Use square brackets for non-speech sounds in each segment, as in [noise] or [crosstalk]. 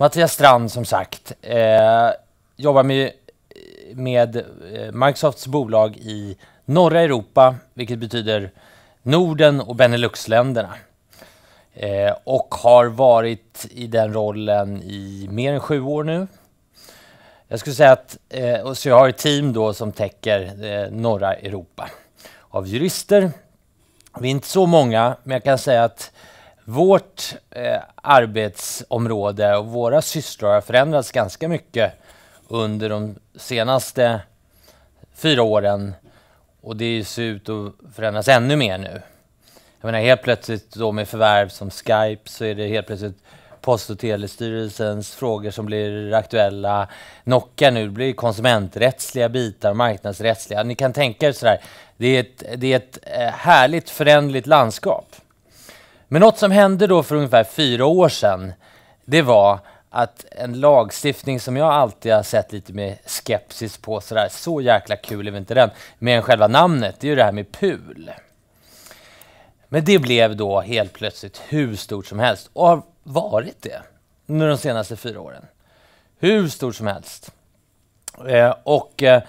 Mattias Strand som sagt eh, jobbar med, med eh, Microsofts bolag i norra Europa, vilket betyder Norden och Beneluxländerna. Eh, och har varit i den rollen i mer än sju år nu. Jag skulle säga att, eh, och så jag har ett team då som täcker eh, norra Europa av jurister. Vi är inte så många, men jag kan säga att vårt eh, arbetsområde och våra systrar har förändrats ganska mycket under de senaste fyra åren och det ser ut att förändras ännu mer nu. Jag menar helt plötsligt då med förvärv som Skype så är det helt plötsligt Post och telestyrelsens frågor som blir aktuella. Nokia nu det blir konsumenträttsliga bitar, marknadsrättsliga. Ni kan tänka er sådär, det är ett, det är ett eh, härligt föränderligt landskap. Men något som hände då för ungefär fyra år sedan, det var att en lagstiftning som jag alltid har sett lite med skepsis på, sådär, så jäkla kul är väl inte den, mer än själva namnet, det är ju det här med PUL. Men det blev då helt plötsligt hur stort som helst och har varit det under de senaste fyra åren. Hur stort som helst. Eh, och eh,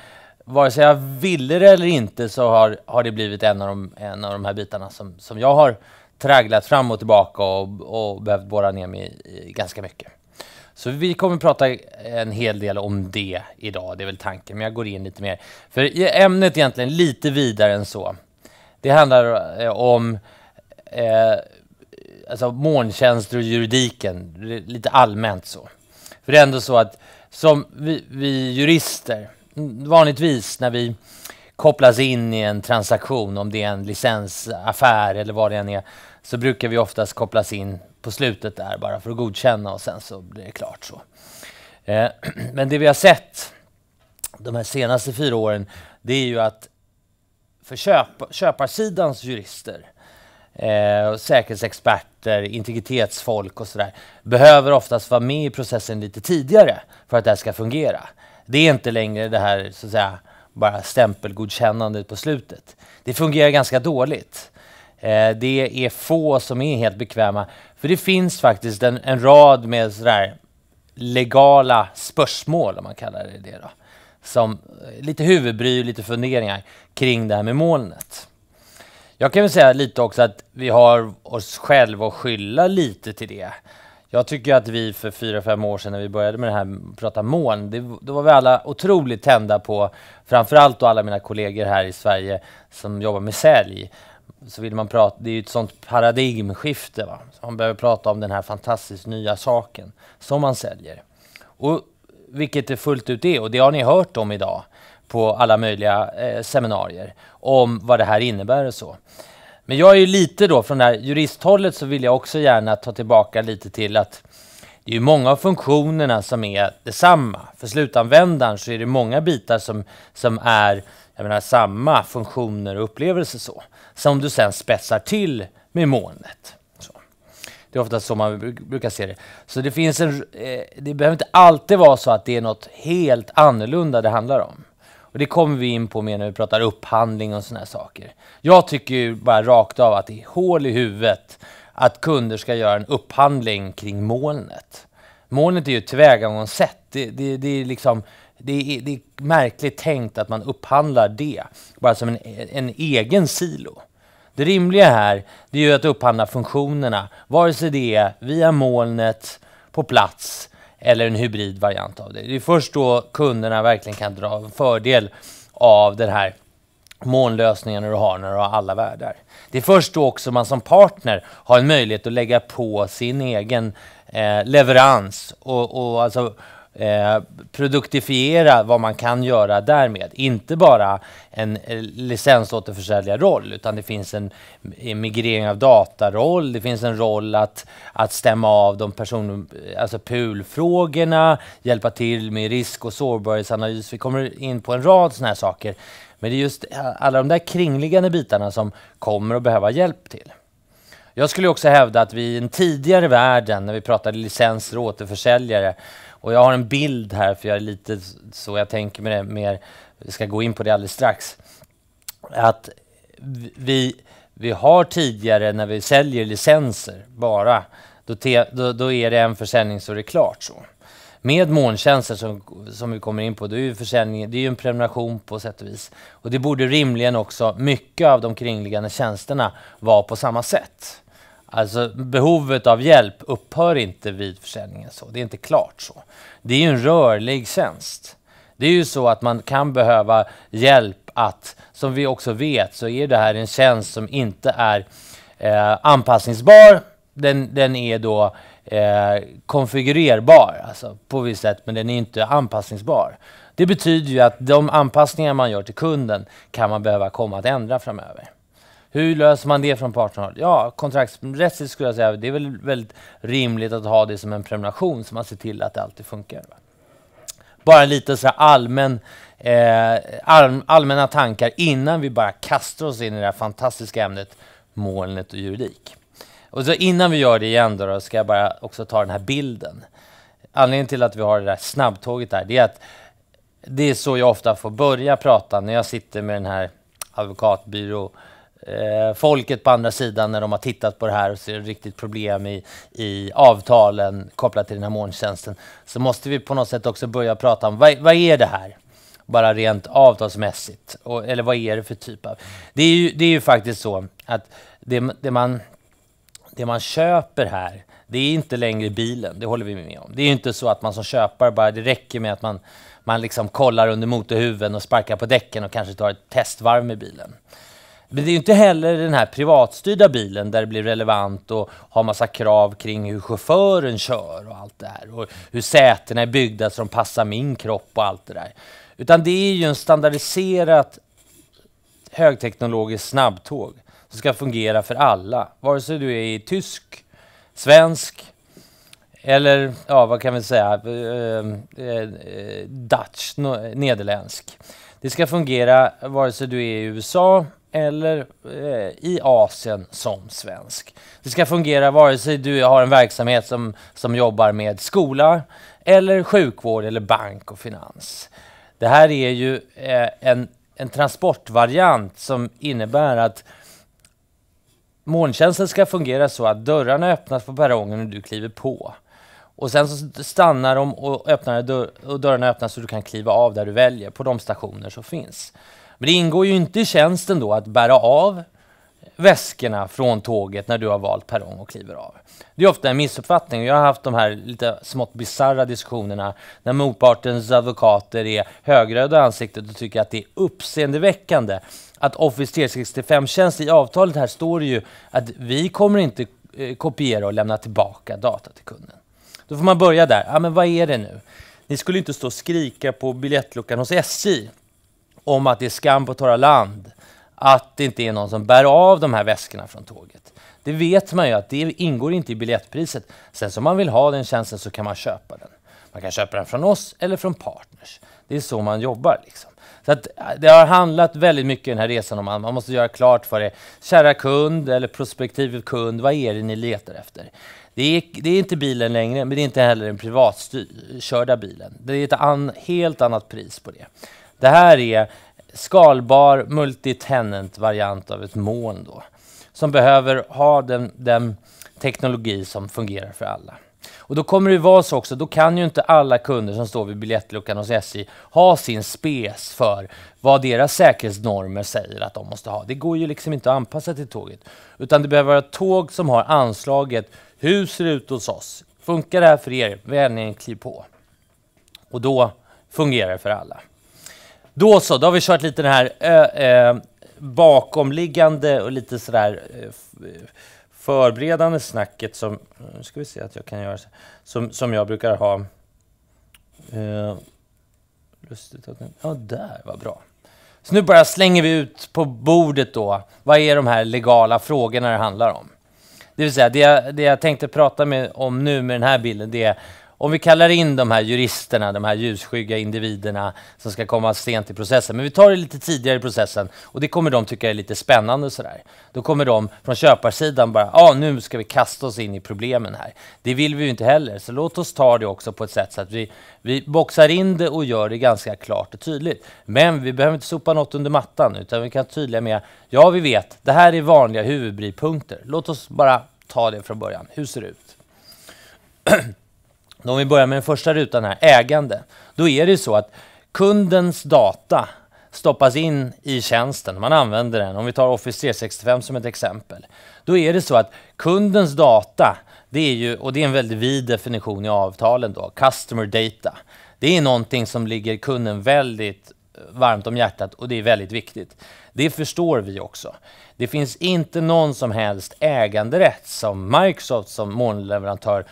vare sig jag ville det eller inte så har, har det blivit en av de, en av de här bitarna som, som jag har tragglat fram och tillbaka och, och behövt borra ner mig i, i ganska mycket. Så vi kommer att prata en hel del om det idag, det är väl tanken, men jag går in lite mer. För ämnet är egentligen lite vidare än så. Det handlar eh, om eh, alltså molntjänster och juridiken, lite allmänt så. För det är ändå så att som vi, vi jurister, vanligtvis när vi kopplas in i en transaktion, om det är en licensaffär eller vad det än är, så brukar vi oftast kopplas in på slutet där bara för att godkänna och sen så blir det klart så. Eh, [clears throat] men det vi har sett de här senaste fyra åren, det är ju att för köp, köparsidans jurister, eh, säkerhetsexperter, integritetsfolk och sådär, behöver oftast vara med i processen lite tidigare för att det här ska fungera. Det är inte längre det här så att säga, bara stämpelgodkännandet på slutet. Det fungerar ganska dåligt. Eh, det är få som är helt bekväma. För det finns faktiskt en, en rad med sådär legala spörsmål, om man kallar det det. Då, som eh, lite huvudbry, lite funderingar kring det här med molnet. Jag kan väl säga lite också att vi har oss själva att skylla lite till det. Jag tycker att vi för fyra fem år sedan när vi började med det här att prata moln, det, då var vi alla otroligt tända på, framförallt då alla mina kollegor här i Sverige som jobbar med sälj, så vill man prata, det är ju ett sånt paradigmskifte. Va? Så man behöver prata om den här fantastiskt nya saken som man säljer. Och, vilket det fullt ut är, och det har ni hört om idag på alla möjliga eh, seminarier, om vad det här innebär och så. Men jag är ju lite då, från det här juristhållet så vill jag också gärna ta tillbaka lite till att det är många av funktionerna som är detsamma. För slutanvändaren så är det många bitar som, som är jag menar, samma funktioner och upplevelser som du sen spetsar till med molnet. Så. Det är ofta så man brukar se det. Så det, finns en, eh, det behöver inte alltid vara så att det är något helt annorlunda det handlar om. Och Det kommer vi in på mer när vi pratar upphandling och såna saker. Jag tycker ju bara rakt av att det är hål i huvudet att kunder ska göra en upphandling kring molnet. Molnet är ju ett tillvägagångssätt. Det, det, det, är liksom, det, är, det är märkligt tänkt att man upphandlar det, bara som en, en egen silo. Det rimliga här det är ju att upphandla funktionerna, vare sig det är via molnet, på plats eller en hybridvariant av det. Det är först då kunderna verkligen kan dra fördel av den här molnlösningen du har när du har alla världar. Det är först då också man som partner har en möjlighet att lägga på sin egen eh, leverans och, och alltså eh, produktifiera vad man kan göra därmed. Inte bara en eh, licensåterförsäljarroll, utan det finns en migrering av dataroll, det finns en roll att, att stämma av de person, eh, alltså PUL-frågorna, hjälpa till med risk och sårbarhetsanalys. Vi kommer in på en rad sådana här saker. Men det är just eh, alla de där kringliggande bitarna som kommer att behöva hjälp till. Jag skulle också hävda att vi i en tidigare världen, när vi pratade licenser och återförsäljare, och jag har en bild här, för jag är lite så jag tänker med det mer, jag ska gå in på det alldeles strax, att vi, vi har tidigare när vi säljer licenser bara, då, te, då, då är det en försäljning så är det klart så. Med molntjänster som, som vi kommer in på, det är ju försäljning, det är ju en prenumeration på sätt och vis. Och det borde rimligen också mycket av de kringliggande tjänsterna vara på samma sätt. Alltså behovet av hjälp upphör inte vid försäljningen så. Det är inte klart så. Det är ju en rörlig tjänst. Det är ju så att man kan behöva hjälp att, som vi också vet, så är det här en tjänst som inte är eh, anpassningsbar. Den, den är då eh, konfigurerbar alltså, på visst sätt, men den är inte anpassningsbar. Det betyder ju att de anpassningar man gör till kunden kan man behöva komma att ändra framöver. Hur löser man det från partnerhåll? Ja, kontraktsrättsligt skulle jag säga, det är väl väldigt rimligt att ha det som en prenumeration så man ser till att det alltid funkar. Va? Bara lite så allmän, eh, all, allmänna tankar innan vi bara kastar oss in i det här fantastiska ämnet molnet och juridik. Och så innan vi gör det igen då, då ska jag bara också ta den här bilden. Anledningen till att vi har det där snabbtåget där, det är att det är så jag ofta får börja prata när jag sitter med den här advokatbyrå eh, folket på andra sidan när de har tittat på det här och ser ett riktigt problem i, i avtalen kopplat till den här molntjänsten så måste vi på något sätt också börja prata om vad, vad är det här? Bara rent avtalsmässigt. Och, eller vad är det för typ av... Det är ju, det är ju faktiskt så att det, det, man, det man köper här det är inte längre bilen, det håller vi med om. Det är inte så att man som köpare bara, det räcker med att man, man liksom kollar under motorhuven och sparkar på däcken och kanske tar ett testvarv med bilen. Men det är ju inte heller den här privatstyrda bilen där det blir relevant och har massa krav kring hur chauffören kör och allt det här. Och hur sätena är byggda så de passar min kropp och allt det där. Utan det är ju en standardiserat högteknologiskt snabbtåg som ska fungera för alla. Vare sig du är i tysk, svensk eller ja, vad kan vi säga, eh, eh, eh Dutch, no, nederländsk. Det ska fungera vare sig du är i USA eller eh, i Asien som svensk. Det ska fungera vare sig du har en verksamhet som, som jobbar med skola, eller sjukvård, eller bank och finans. Det här är ju eh, en, en transportvariant som innebär att molntjänsten ska fungera så att dörrarna öppnas på perrongen och du kliver på. Och sen så stannar de och, öppnar dörr, och dörrarna öppnas så du kan kliva av där du väljer, på de stationer som finns. Men det ingår ju inte i tjänsten då att bära av väskorna från tåget när du har valt perrong och kliver av. Det är ofta en missuppfattning. Jag har haft de här lite smått bizarra diskussionerna när motpartens advokater är högröda i ansiktet och tycker att det är uppseendeväckande att Office 365-tjänst i avtalet här står det ju att vi kommer inte eh, kopiera och lämna tillbaka data till kunden. Då får man börja där. Ja, men vad är det nu? Ni skulle inte stå och skrika på biljettluckan hos SJ om att det är skam på torra land att det inte är någon som bär av de här väskorna från tåget. Det vet man ju att det ingår inte i biljettpriset. Sen om man vill ha den tjänsten så kan man köpa den. Man kan köpa den från oss eller från partners. Det är så man jobbar. Liksom. Så att äh, det har handlat väldigt mycket i den här resan om att man måste göra klart för er, kära kund eller prospektiv kund, vad är det ni letar efter? Det är, det är inte bilen längre, men det är inte heller den privatkörda bilen. Det är ett an, helt annat pris på det. Det här är skalbar multitenant variant av ett moln då, som behöver ha den, den teknologi som fungerar för alla. Och då kommer det vara så också, då kan ju inte alla kunder som står vid biljettluckan hos SJ ha sin spes för vad deras säkerhetsnormer säger att de måste ha. Det går ju liksom inte att anpassa till tåget, utan det behöver vara ett tåg som har anslaget hur ser det ut hos oss? Funkar det här för er? Vänligen kliv på. Och då fungerar det för alla. Då så, då har vi kört lite den här ö, ö, bakomliggande och lite sådär förberedande snacket som, nu ska vi se att jag kan göra, så som, som jag brukar ha. Uh, lustigt att ja där, vad bra. Så nu bara slänger vi ut på bordet då, vad är de här legala frågorna det handlar om? Det vill säga, det jag, det jag tänkte prata med, om nu med den här bilden, det är om vi kallar in de här juristerna, de här ljusskygga individerna som ska komma sent i processen. Men vi tar det lite tidigare i processen och det kommer de tycka är lite spännande. Och sådär. Då kommer de från köparsidan bara, ja ah, nu ska vi kasta oss in i problemen här. Det vill vi ju inte heller, så låt oss ta det också på ett sätt så att vi, vi boxar in det och gör det ganska klart och tydligt. Men vi behöver inte sopa något under mattan, utan vi kan tydliga med, ja vi vet, det här är vanliga huvudbrypunkter. Låt oss bara ta det från början. Hur ser det ut? [clears throat] Om vi börjar med den första rutan här, ägande. Då är det så att kundens data stoppas in i tjänsten, man använder den. Om vi tar Office 365 som ett exempel. Då är det så att kundens data, det är ju, och det är en väldigt vid definition i avtalen då, customer data. Det är någonting som ligger kunden väldigt varmt om hjärtat och det är väldigt viktigt. Det förstår vi också. Det finns inte någon som helst äganderätt som Microsoft som molnleverantör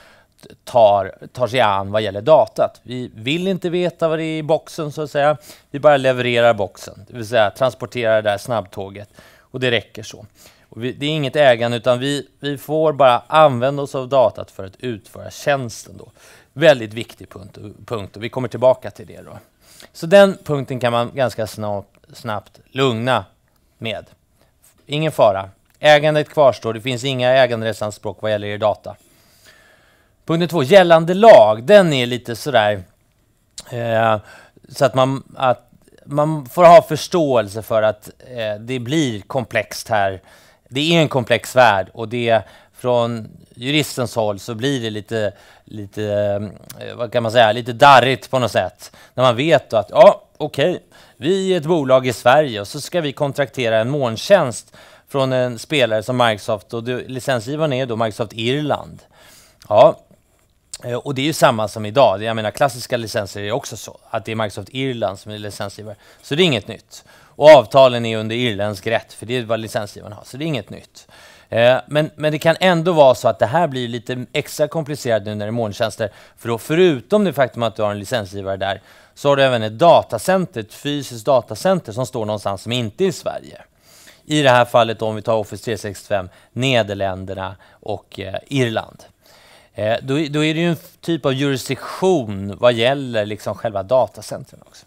tar, tar sig an vad gäller datat. Vi vill inte veta vad det är i boxen så att säga. Vi bara levererar boxen, det vill säga transporterar det där snabbtåget och det räcker så. Vi, det är inget ägande utan vi, vi får bara använda oss av datat för att utföra tjänsten. Då. Väldigt viktig punkt, punkt och vi kommer tillbaka till det. Då. Så den punkten kan man ganska snabbt, snabbt lugna med. Ingen fara. Ägandet kvarstår. Det finns inga äganderättsanspråk vad gäller er data. Punkten två, gällande lag. Den är lite sådär eh, så att man, att man får ha förståelse för att eh, det blir komplext här. Det är en komplex värld och det från juristens håll så blir det lite, lite, eh, vad kan man säga, lite darrigt på något sätt. När man vet att, ja, okej, okay, vi är ett bolag i Sverige och så ska vi kontraktera en molntjänst från en spelare som Microsoft och licensgivaren är då Microsoft Irland. Ja, Eh, och det är ju samma som idag. Jag menar, klassiska licenser är också så, att det är Microsoft Irland som är licensgivare. Så det är inget nytt. Och avtalen är under irländsk rätt, för det är vad licensgivarna har, så det är inget nytt. Eh, men, men det kan ändå vara så att det här blir lite extra komplicerat nu när det är molntjänster. För då, förutom det faktum att du har en licensgivare där, så har du även ett datacenter, ett fysiskt datacenter som står någonstans som inte är i Sverige. I det här fallet, om vi tar Office 365, Nederländerna och eh, Irland. Eh, då, då, är det ju en typ av jurisdiktion vad gäller liksom själva datacentren också.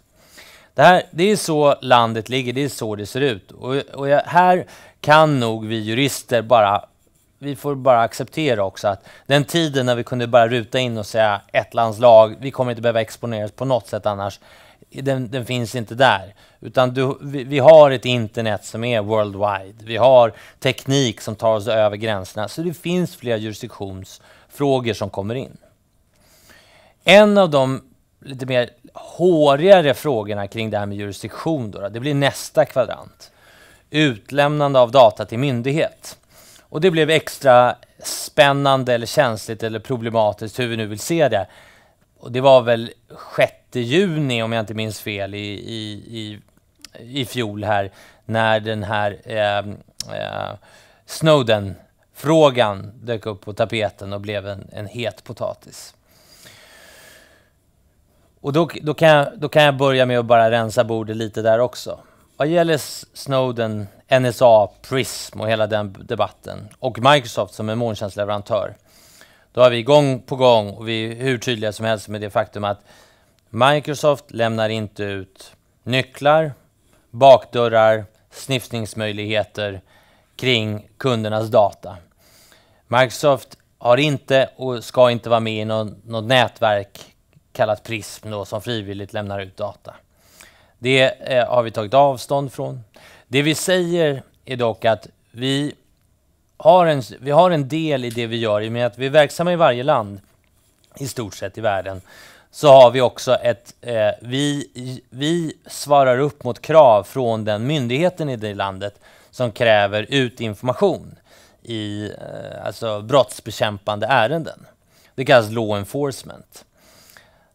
Det, här, det är så landet ligger, det är så det ser ut. Och, och jag, här kan nog vi jurister bara, vi får bara acceptera också att den tiden när vi kunde bara ruta in och säga ett lands lag, vi kommer inte behöva exponeras på något sätt annars, den, den, finns inte där. Utan du, vi, vi, har ett internet som är worldwide. Vi har teknik som tar oss över gränserna. Så det finns flera jurisdiktionsfrågor som kommer in. En av de lite mer hårigare frågorna kring det här med jurisdiktion, då, det blir nästa kvadrant. Utlämnande av data till myndighet. Och det blev extra spännande eller känsligt eller problematiskt, hur vi nu vill se det, och det var väl 6 juni, om jag inte minns fel, i, i, i, i fjol här, när den här eh, eh, Snowden-frågan dök upp på tapeten och blev en, en het potatis. Och då, då, kan jag, då kan jag börja med att bara rensa bordet lite där också. Vad gäller Snowden, NSA, Prism och hela den debatten och Microsoft som är molntjänstleverantör då har vi gång på gång, och vi är hur tydliga som helst med det faktum att Microsoft lämnar inte ut nycklar, bakdörrar, sniffningsmöjligheter kring kundernas data. Microsoft har inte och ska inte vara med i någon, något nätverk kallat Prism då, som frivilligt lämnar ut data. Det eh, har vi tagit avstånd från. Det vi säger är dock att vi har en, vi har en del i det vi gör i och med att vi är verksamma i varje land i stort sett i världen så har vi också ett... Eh, vi, vi svarar upp mot krav från den myndigheten i det landet som kräver ut information i eh, alltså brottsbekämpande ärenden. Det kallas law enforcement.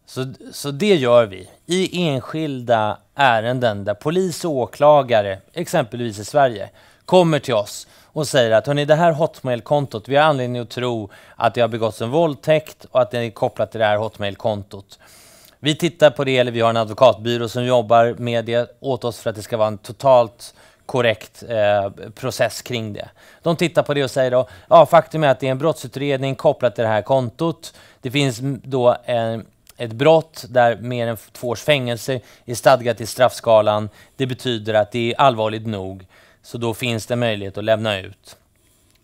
Så, så det gör vi i enskilda ärenden där polis och åklagare, exempelvis i Sverige, kommer till oss och säger att hörni, det här Hotmail-kontot, vi har anledning att tro att det har begåtts en våldtäkt och att det är kopplat till det här Hotmail-kontot. Vi tittar på det, eller vi har en advokatbyrå som jobbar med det åt oss för att det ska vara en totalt korrekt eh, process kring det. De tittar på det och säger då, ja faktum är att det är en brottsutredning kopplat till det här kontot. Det finns då en ett brott där mer än två års fängelse är stadgat i straffskalan. Det betyder att det är allvarligt nog. Så då finns det möjlighet att lämna ut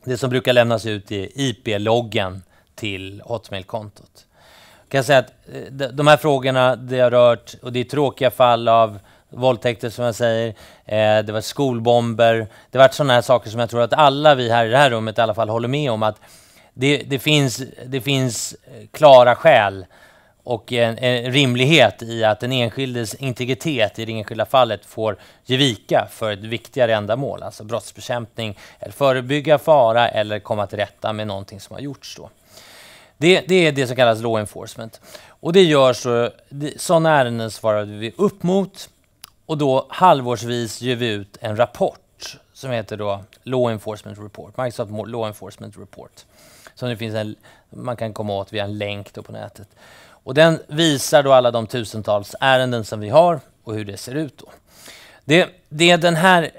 det som brukar lämnas ut i IP-loggen till Hotmail-kontot. Kan jag säga att eh, de här frågorna det har rört, och det är tråkiga fall av våldtäkter som jag säger, eh, det var skolbomber, det var sådana här saker som jag tror att alla vi här i det här rummet i alla fall håller med om att det, det finns, det finns eh, klara skäl och en, en, rimlighet i att den enskildes integritet i det enskilda fallet får ge vika för ett viktigare ändamål, alltså brottsbekämpning, eller förebygga fara eller komma till rätta med någonting som har gjorts. Då. Det, det är det som kallas law enforcement. Och det gör så, eh, sådana ärenden svarar vi upp mot och då halvårsvis ger vi ut en rapport som heter då Law Enforcement Report, Microsoft Law Enforcement Report, som det finns en, man kan komma åt via en länk på nätet. Och den visar då alla de tusentals ärenden som vi har och hur det ser ut. Då. Det, det den här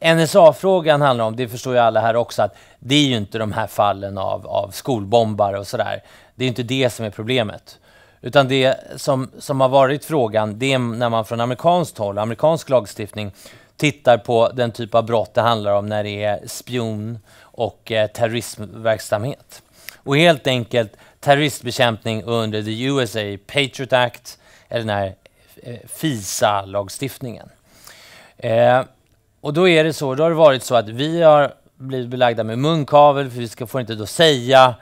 eh, NSA-frågan handlar om, det förstår ju alla här också, att det är ju inte de här fallen av, av skolbombare och sådär. Det är inte det som är problemet. Utan det som, som har varit frågan, det är när man från amerikanskt håll, amerikansk lagstiftning, tittar på den typ av brott det handlar om när det är spion och eh, terrorismverksamhet. Och helt enkelt terroristbekämpning under the USA Patriot Act, eller den här eh, FISA-lagstiftningen. Eh, och då är det så, då har det varit så att vi har blivit belagda med munkavel, för vi ska, får inte då säga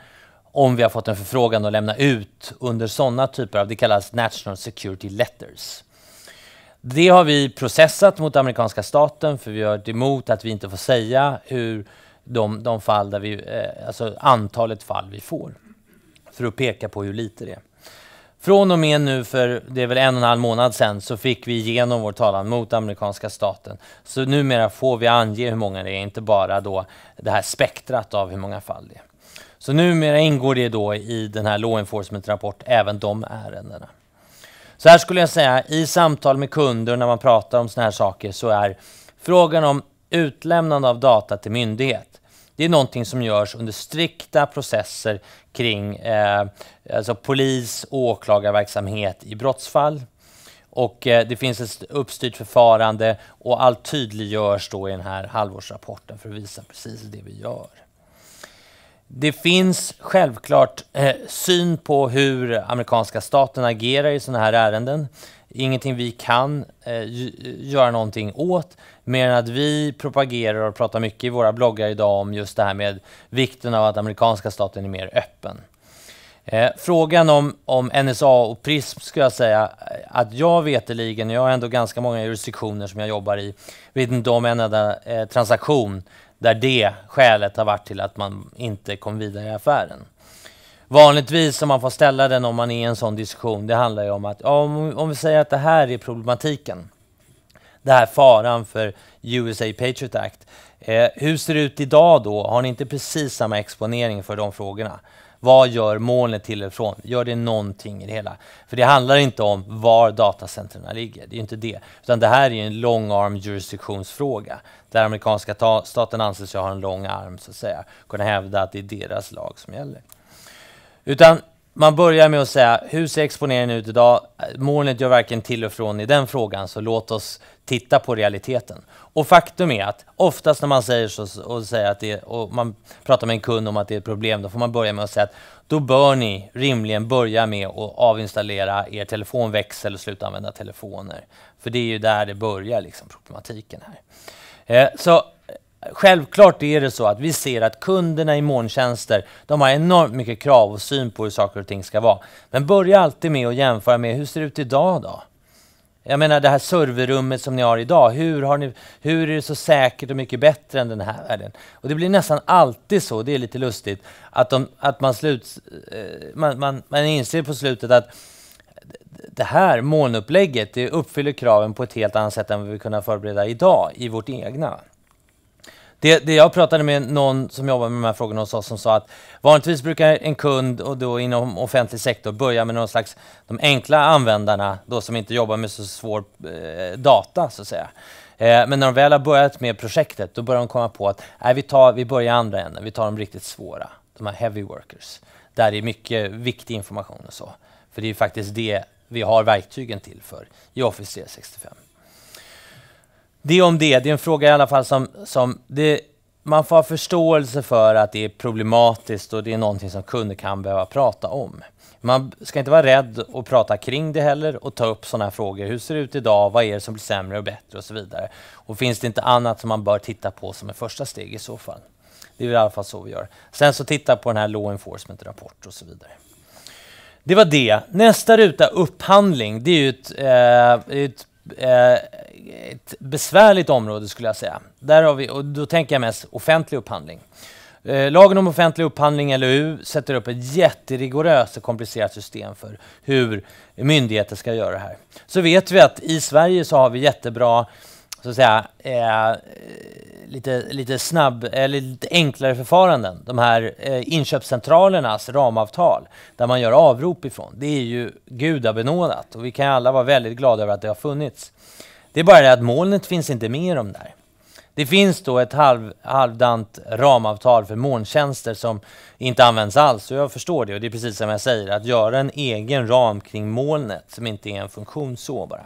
om vi har fått en förfrågan att lämna ut under sådana typer av, det kallas National Security Letters. Det har vi processat mot amerikanska staten, för vi har varit emot att vi inte får säga hur de, de fall där vi, eh, alltså antalet fall vi får för att peka på hur lite det är. Från och med nu, för det är väl en och en halv månad sedan, så fick vi igenom vår talan mot amerikanska staten. Så numera får vi ange hur många det är, inte bara då det här spektrat av hur många fall det är. Så numera ingår det då i den här law enforcement-rapport, även de ärendena. Så här skulle jag säga, i samtal med kunder när man pratar om sådana här saker så är frågan om utlämnande av data till myndighet det är någonting som görs under strikta processer kring eh, alltså polis och åklagarverksamhet i brottsfall. Och eh, det finns ett uppstyrt förfarande och allt tydliggörs då i den här halvårsrapporten för att visa precis det vi gör. Det finns självklart eh, syn på hur amerikanska staten agerar i sådana här ärenden ingenting vi kan eh, göra någonting åt, mer än att vi propagerar och pratar mycket i våra bloggar idag om just det här med vikten av att amerikanska staten är mer öppen. Eh, frågan om, om NSA och PRISM skulle jag säga eh, att jag veteligen, jag har ändå ganska många jurisdiktioner som jag jobbar i, vet inte om en enda eh, transaktion där det skälet har varit till att man inte kom vidare i affären. Vanligtvis om man får ställa den om man är i en sån diskussion, det handlar ju om att om, om vi säger att det här är problematiken, det här faran för USA Patriot Act. Eh, hur ser det ut idag då? Har ni inte precis samma exponering för de frågorna? Vad gör molnet till och från? Gör det någonting i det hela? För det handlar inte om var datacentren ligger, det är ju inte det. Utan det här är en long arm jurisdiktionsfråga. Där amerikanska staten anses ha en lång arm, så att säga, kunna hävda att det är deras lag som gäller. Utan man börjar med att säga, hur ser exponeringen ut idag? Molnet gör varken till och från i den frågan, så låt oss titta på realiteten. Och faktum är att oftast när man säger så och, säger att det, och man pratar med en kund om att det är ett problem, då får man börja med att säga att då bör ni rimligen börja med att avinstallera er telefonväxel och sluta använda telefoner. För det är ju där det börjar, liksom, problematiken här. Eh, så Självklart är det så att vi ser att kunderna i molntjänster, de har enormt mycket krav och syn på hur saker och ting ska vara. Men börja alltid med att jämföra med hur det ser det ut idag då? Jag menar det här serverrummet som ni har idag, hur, har ni, hur är det så säkert och mycket bättre än den här världen? Och det blir nästan alltid så, det är lite lustigt, att, de, att man, sluts, eh, man, man, man inser på slutet att det här molnupplägget det uppfyller kraven på ett helt annat sätt än vad vi kunde förbereda idag i vårt egna. Det, det, jag pratade med någon som jobbar med de här frågorna och sa, som sa att vanligtvis brukar en kund och då inom offentlig sektor börja med någon slags de enkla användarna, då som inte jobbar med så svår eh, data så att säga. Eh, men när de väl har börjat med projektet, då börjar de komma på att nej, vi, tar, vi börjar andra änden, vi tar de riktigt svåra, de här heavy workers, där det är mycket viktig information och så. För det är faktiskt det vi har verktygen till för i Office 365 det är om det. Det är en fråga i alla fall som, som det, man får ha förståelse för att det är problematiskt och det är någonting som kunder kan behöva prata om. Man ska inte vara rädd att prata kring det heller och ta upp sådana här frågor. Hur ser det ut idag? Vad är det som blir sämre och bättre och så vidare? Och finns det inte annat som man bör titta på som ett första steg i så fall? Det är i alla fall så vi gör. Sen så titta på den här law enforcement rapporten och så vidare. Det var det. Nästa ruta, upphandling, det är ju ett, eh, ett Eh, ett besvärligt område skulle jag säga. Där har vi, och då tänker jag mest offentlig upphandling. Eh, lagen om offentlig upphandling, LOU, sätter upp ett jätterigoröst och komplicerat system för hur myndigheter ska göra det här. Så vet vi att i Sverige så har vi jättebra så att säga, eh, lite, lite, snabb, eller eh, lite enklare förfaranden. De här eh, inköpscentralernas ramavtal där man gör avrop ifrån. Det är ju gudabenådat och vi kan alla vara väldigt glada över att det har funnits. Det är bara det att molnet finns inte med i de där. Det finns då ett halv, halvdant ramavtal för molntjänster som inte används alls. Och jag förstår det och det är precis som jag säger, att göra en egen ram kring molnet som inte är en funktion så bara.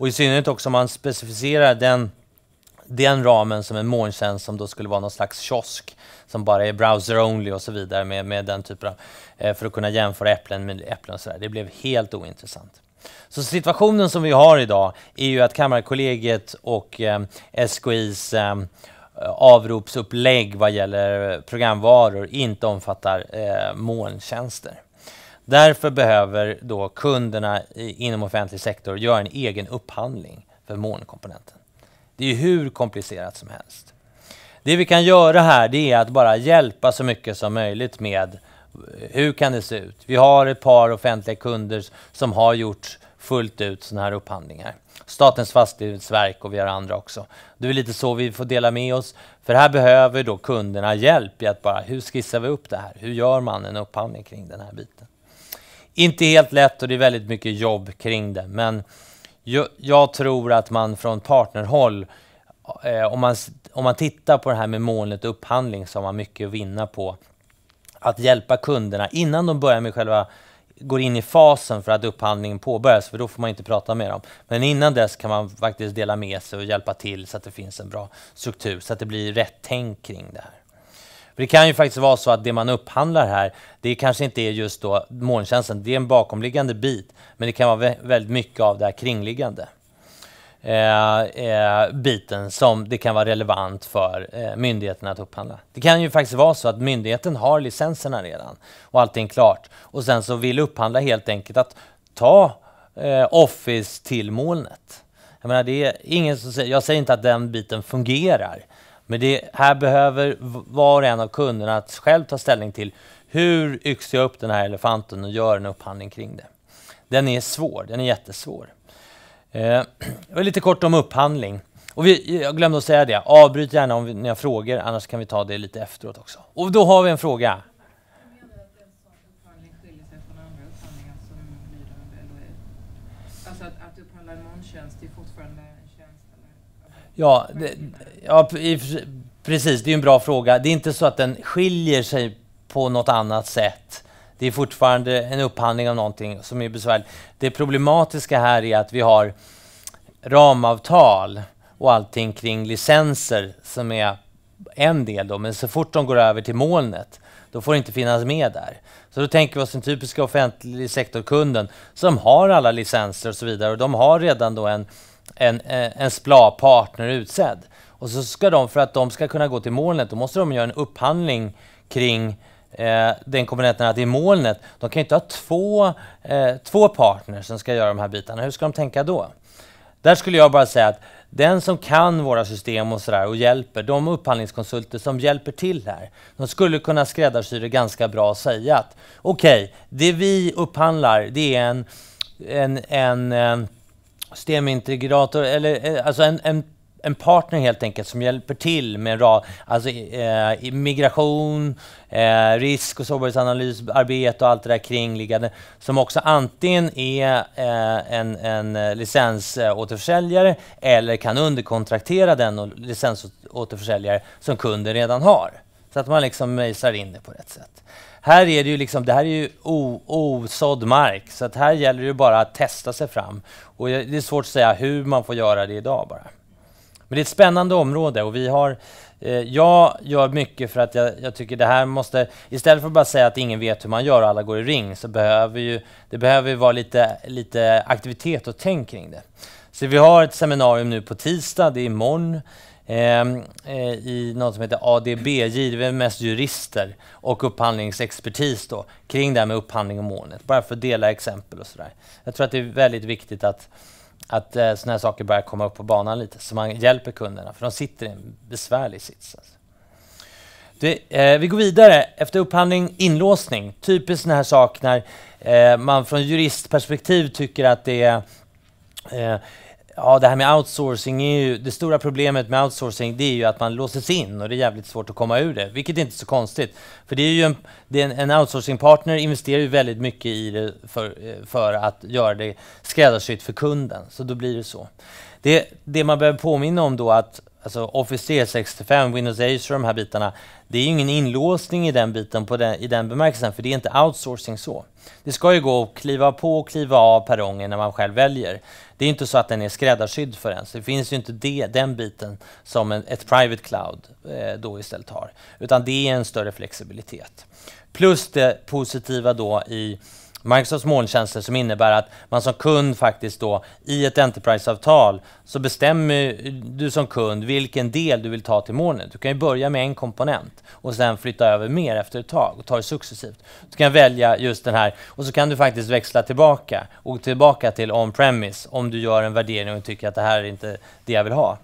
Och i synnerhet också om man specificerar den, den ramen som en molntjänst som då skulle vara någon slags kiosk som bara är browser-only och så vidare med, med den typen av, eh, för att kunna jämföra äpplen med äpplen och sådär. Det blev helt ointressant. Så situationen som vi har idag är ju att Kammarkollegiet och eh, SKIs eh, avropsupplägg vad gäller programvaror inte omfattar eh, molntjänster. Därför behöver då kunderna inom offentlig sektor göra en egen upphandling för molnkomponenten. Det är hur komplicerat som helst. Det vi kan göra här det är att bara hjälpa så mycket som möjligt med eh, hur kan det se ut? Vi har ett par offentliga kunder som har gjort fullt ut sådana här upphandlingar. Statens fastighetsverk och vi har andra också. Det är lite så vi får dela med oss. För här behöver då kunderna hjälp i att bara, hur skissar vi upp det här? Hur gör man en upphandling kring den här biten? inte helt lätt och det är väldigt mycket jobb kring det. Men jag, jag tror att man från partnerhåll, eh, om, man, om man tittar på det här med molnet upphandling, så har man mycket att vinna på att hjälpa kunderna innan de börjar med själva går in i fasen för att upphandlingen påbörjas, för då får man inte prata med dem. Men innan dess kan man faktiskt dela med sig och hjälpa till så att det finns en bra struktur, så att det blir rätt tänk kring det här. För det kan ju faktiskt vara så att det man upphandlar här, det kanske inte är just då molntjänsten, det är en bakomliggande bit, men det kan vara väldigt mycket av det här kringliggande. Eh, eh, biten som det kan vara relevant för eh, myndigheten att upphandla. Det kan ju faktiskt vara så att myndigheten har licenserna redan och allting klart och sen så vill upphandla helt enkelt att ta eh, Office till molnet. Jag menar, det är ingen som säger, jag säger inte att den biten fungerar, men det här behöver var och en av kunderna att själv ta ställning till. Hur yxar jag upp den här elefanten och gör en upphandling kring det? Den är svår, den är jättesvår. Eh, [clears throat] lite kort om upphandling. Och vi, jag glömde att säga det, avbryt gärna om ni har frågor, annars kan vi ta det lite efteråt också. Och då har vi en fråga Ja, det, ja precis. Det är en bra fråga. Det är inte så att den skiljer sig på något annat sätt. Det är fortfarande en upphandling av någonting som är besvärligt. Det problematiska här är att vi har ramavtal och allting kring licenser som är en del då, men så fort de går över till molnet, då får det inte finnas med där. Så då tänker vi oss den typiska offentlig sektorkunden som har alla licenser och så vidare och de har redan då en en, eh, en SPLA-partner utsedd. Och så ska de, för att de ska kunna gå till molnet, då måste de göra en upphandling kring eh, den komponenten att det är molnet. De kan inte ha två, eh, två partners som ska göra de här bitarna. Hur ska de tänka då? Där skulle jag bara säga att den som kan våra system och, så och hjälper, de upphandlingskonsulter som hjälper till här, de skulle kunna skräddarsy det ganska bra och säga att okej, okay, det vi upphandlar det är en, en, en, en eh, systemintegrator, eller eh, alltså en, en, en partner helt enkelt som hjälper till med en rad, alltså, eh, migration, eh, risk och sårbarhetsanalysarbete och allt det där kringliggande, som också antingen är eh, en, en eh, licensåterförsäljare eller kan underkontraktera den licensåterförsäljare som kunden redan har. Så att man liksom mejsar in det på rätt sätt. Här är det ju liksom, det här är ju osådd mark, så att här gäller det bara att testa sig fram. Och det är svårt att säga hur man får göra det idag bara. Men det är ett spännande område och vi har eh, jag gör mycket för att jag, jag, tycker det här måste... Istället för att bara säga att ingen vet hur man gör och alla går i ring så behöver ju, det behöver vara lite, lite aktivitet och tänk kring det. Så vi har ett seminarium nu på tisdag, det är imorgon. Ehm, eh, i något som heter ADB, mest jurister och upphandlingsexpertis då, kring det här med upphandling och månet. Bara för att dela exempel och sådär. Jag tror att det är väldigt viktigt att, att eh, sådana här saker börjar komma upp på banan lite, så man hjälper kunderna, för de sitter i en besvärlig sits. Alltså. Det, eh, vi går vidare. Efter upphandling, inlåsning. Typiskt sån här sak när eh, man från juristperspektiv tycker att det är eh, Ja, det här med outsourcing är ju... Det stora problemet med outsourcing det är ju att man låses in och det är jävligt svårt att komma ur det, vilket är inte är så konstigt. För det är ju en, det är en, en outsourcingpartner investerar ju väldigt mycket i det för, eh, för att göra det skräddarsytt för kunden, så då blir det så. Det, det man behöver påminna om då att alltså Office 365, Windows Azure och de här bitarna, det är ju ingen inlåsning i den biten på den, i den bemärkelsen, för det är inte outsourcing så. Det ska ju gå att kliva på och kliva av perrongen när man själv väljer. Det är inte så att den är skräddarsydd för ens. Det finns ju inte det, den biten som en, ett private cloud eh, då istället har, utan det är en större flexibilitet. Plus det positiva då i Microsofts molntjänster som innebär att man som kund faktiskt då i ett Enterprise-avtal så bestämmer du som kund vilken del du vill ta till molnet. Du kan ju börja med en komponent och sen flytta över mer efter ett tag och ta det successivt. Du kan välja just den här och så kan du faktiskt växla tillbaka och tillbaka till on-premise om du gör en värdering och tycker att det här är inte det jag vill ha.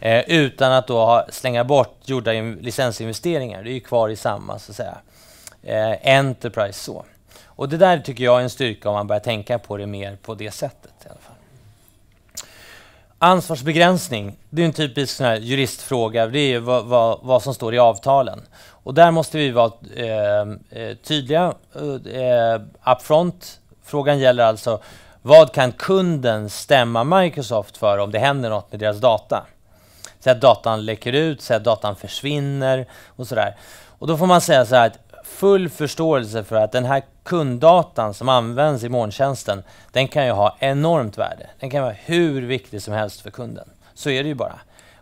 Eh, utan att då ha, slänga bort gjorda licensinvesteringar. Det är ju kvar i samma så att säga. Eh, Enterprise så. Och det där tycker jag är en styrka om man börjar tänka på det mer på det sättet. i alla fall. Ansvarsbegränsning, det är en typisk sån här juristfråga. Det är vad, vad, vad, som står i avtalen. Och där måste vi vara eh, eh tydliga eh, eh, upfront. Frågan gäller alltså vad kan kunden stämma Microsoft för om det händer något med deras data? Säg att datan läcker ut, säg att datan försvinner och sådär. Och då får man säga så här att full förståelse för att den här kunddatan som används i molntjänsten, den kan ju ha enormt värde. Den kan vara hur viktig som helst för kunden. Så är det ju bara.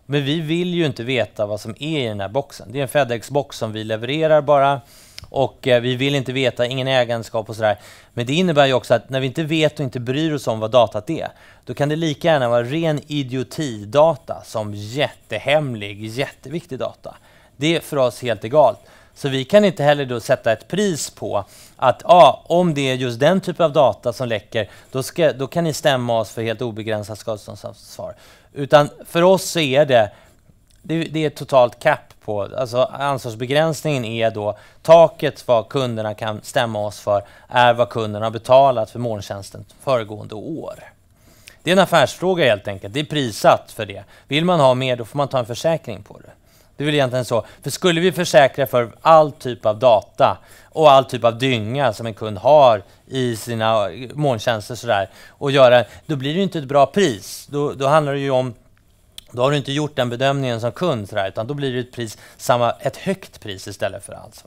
Men vi vill ju inte veta vad som är i den här boxen. Det är en FedEx-box som vi levererar bara och eh, vi vill inte veta, ingen ägandeskap och sådär. Men det innebär ju också att när vi inte vet och inte bryr oss om vad datat är, då kan det lika gärna vara ren idiotidata som jättehemlig, jätteviktig data. Det är för oss helt egalt. Så vi kan inte heller då sätta ett pris på att ah, om det är just den typen av data som läcker, då, ska, då kan ni stämma oss för helt obegränsat skadeståndsansvar. Utan för oss så är det, det, det är totalt kapp på, alltså ansvarsbegränsningen är då taket vad kunderna kan stämma oss för är vad kunderna har betalat för molntjänsten föregående år. Det är en affärsfråga helt enkelt, det är prissatt för det. Vill man ha mer då får man ta en försäkring på det. Det är väl egentligen så. För skulle vi försäkra för all typ av data och all typ av dynga som en kund har i sina eh, molntjänster sådär, och göra, då blir det ju inte ett bra pris. Då, då handlar det ju om då har du inte gjort den bedömningen som kund, sådär, utan då blir det ett, pris, samma, ett högt pris istället för allt.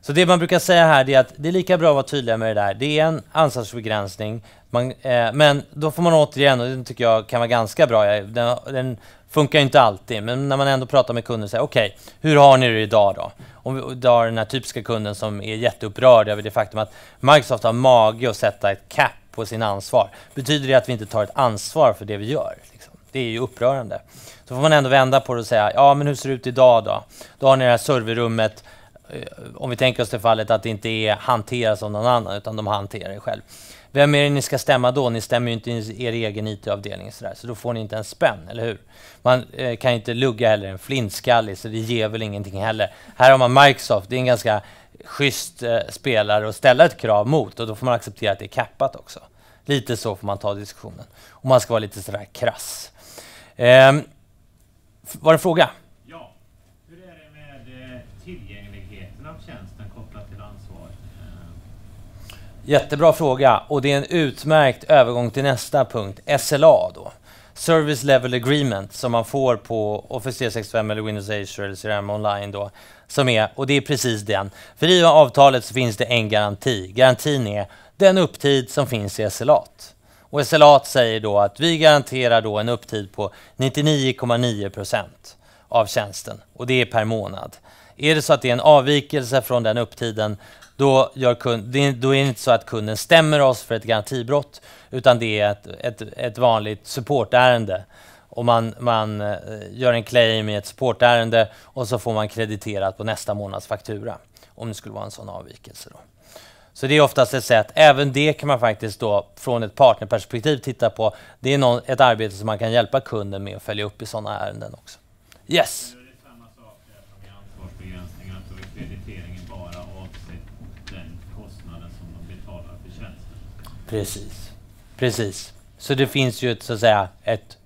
Så. det man brukar säga här är att det är lika bra att vara tydlig med det där. Det är en ansvarsbegränsning. Man, eh, men då får man återigen, och det tycker jag kan vara ganska bra, den, den funkar ju inte alltid, men när man ändå pratar med kunden, och säger okej, okay, hur har ni det idag då? Om vi har den här typiska kunden som är jätteupprörd över det faktum att Microsoft har mage att sätta ett cap på sin ansvar. Betyder det att vi inte tar ett ansvar för det vi gör? Liksom? Det är ju upprörande. Så får man ändå vända på det och säga, ja men hur ser det ut idag då? Då har ni det här serverrummet, eh, om vi tänker oss det fallet att det inte är hanteras av någon annan, utan de hanterar det själv. Vem är det ni ska stämma då? Ni stämmer ju inte er egen IT-avdelning, så, där, så då får ni inte en spänn, eller hur? Man eh, kan inte lugga heller en flintskallig, så det ger väl ingenting heller. Här har man Microsoft, det är en ganska schysst eh, spelare att ställa ett krav mot och då får man acceptera att det är kappat också. Lite så får man ta diskussionen. Och man ska vara lite sådär krass. Eh, var det en fråga? Jättebra fråga och det är en utmärkt övergång till nästa punkt, SLA då. Service Level Agreement som man får på Office 365 eller Windows Azure eller CRM Online då. Som är, och det är precis den. För i avtalet så finns det en garanti. Garantin är den upptid som finns i SLA. Och SLA säger då att vi garanterar då en upptid på 99,9% av tjänsten och det är per månad. Är det så att det är en avvikelse från den upptiden då, kund, då, är det inte så att kunden stämmer oss för ett garantibrott, utan det är ett, ett, ett vanligt supportärende. Och man, man, eh, gör en claim i ett supportärende och så får man krediterat på nästa månads faktura, om det skulle vara en sån avvikelse. Då. Så det är oftast ett sätt, även det kan man faktiskt då från ett partnerperspektiv titta på. Det är någon, ett arbete som man kan hjälpa kunden med att följa upp i sådana ärenden också. Yes! Precis. Precis. Så det finns ju ett, så att säga, ett...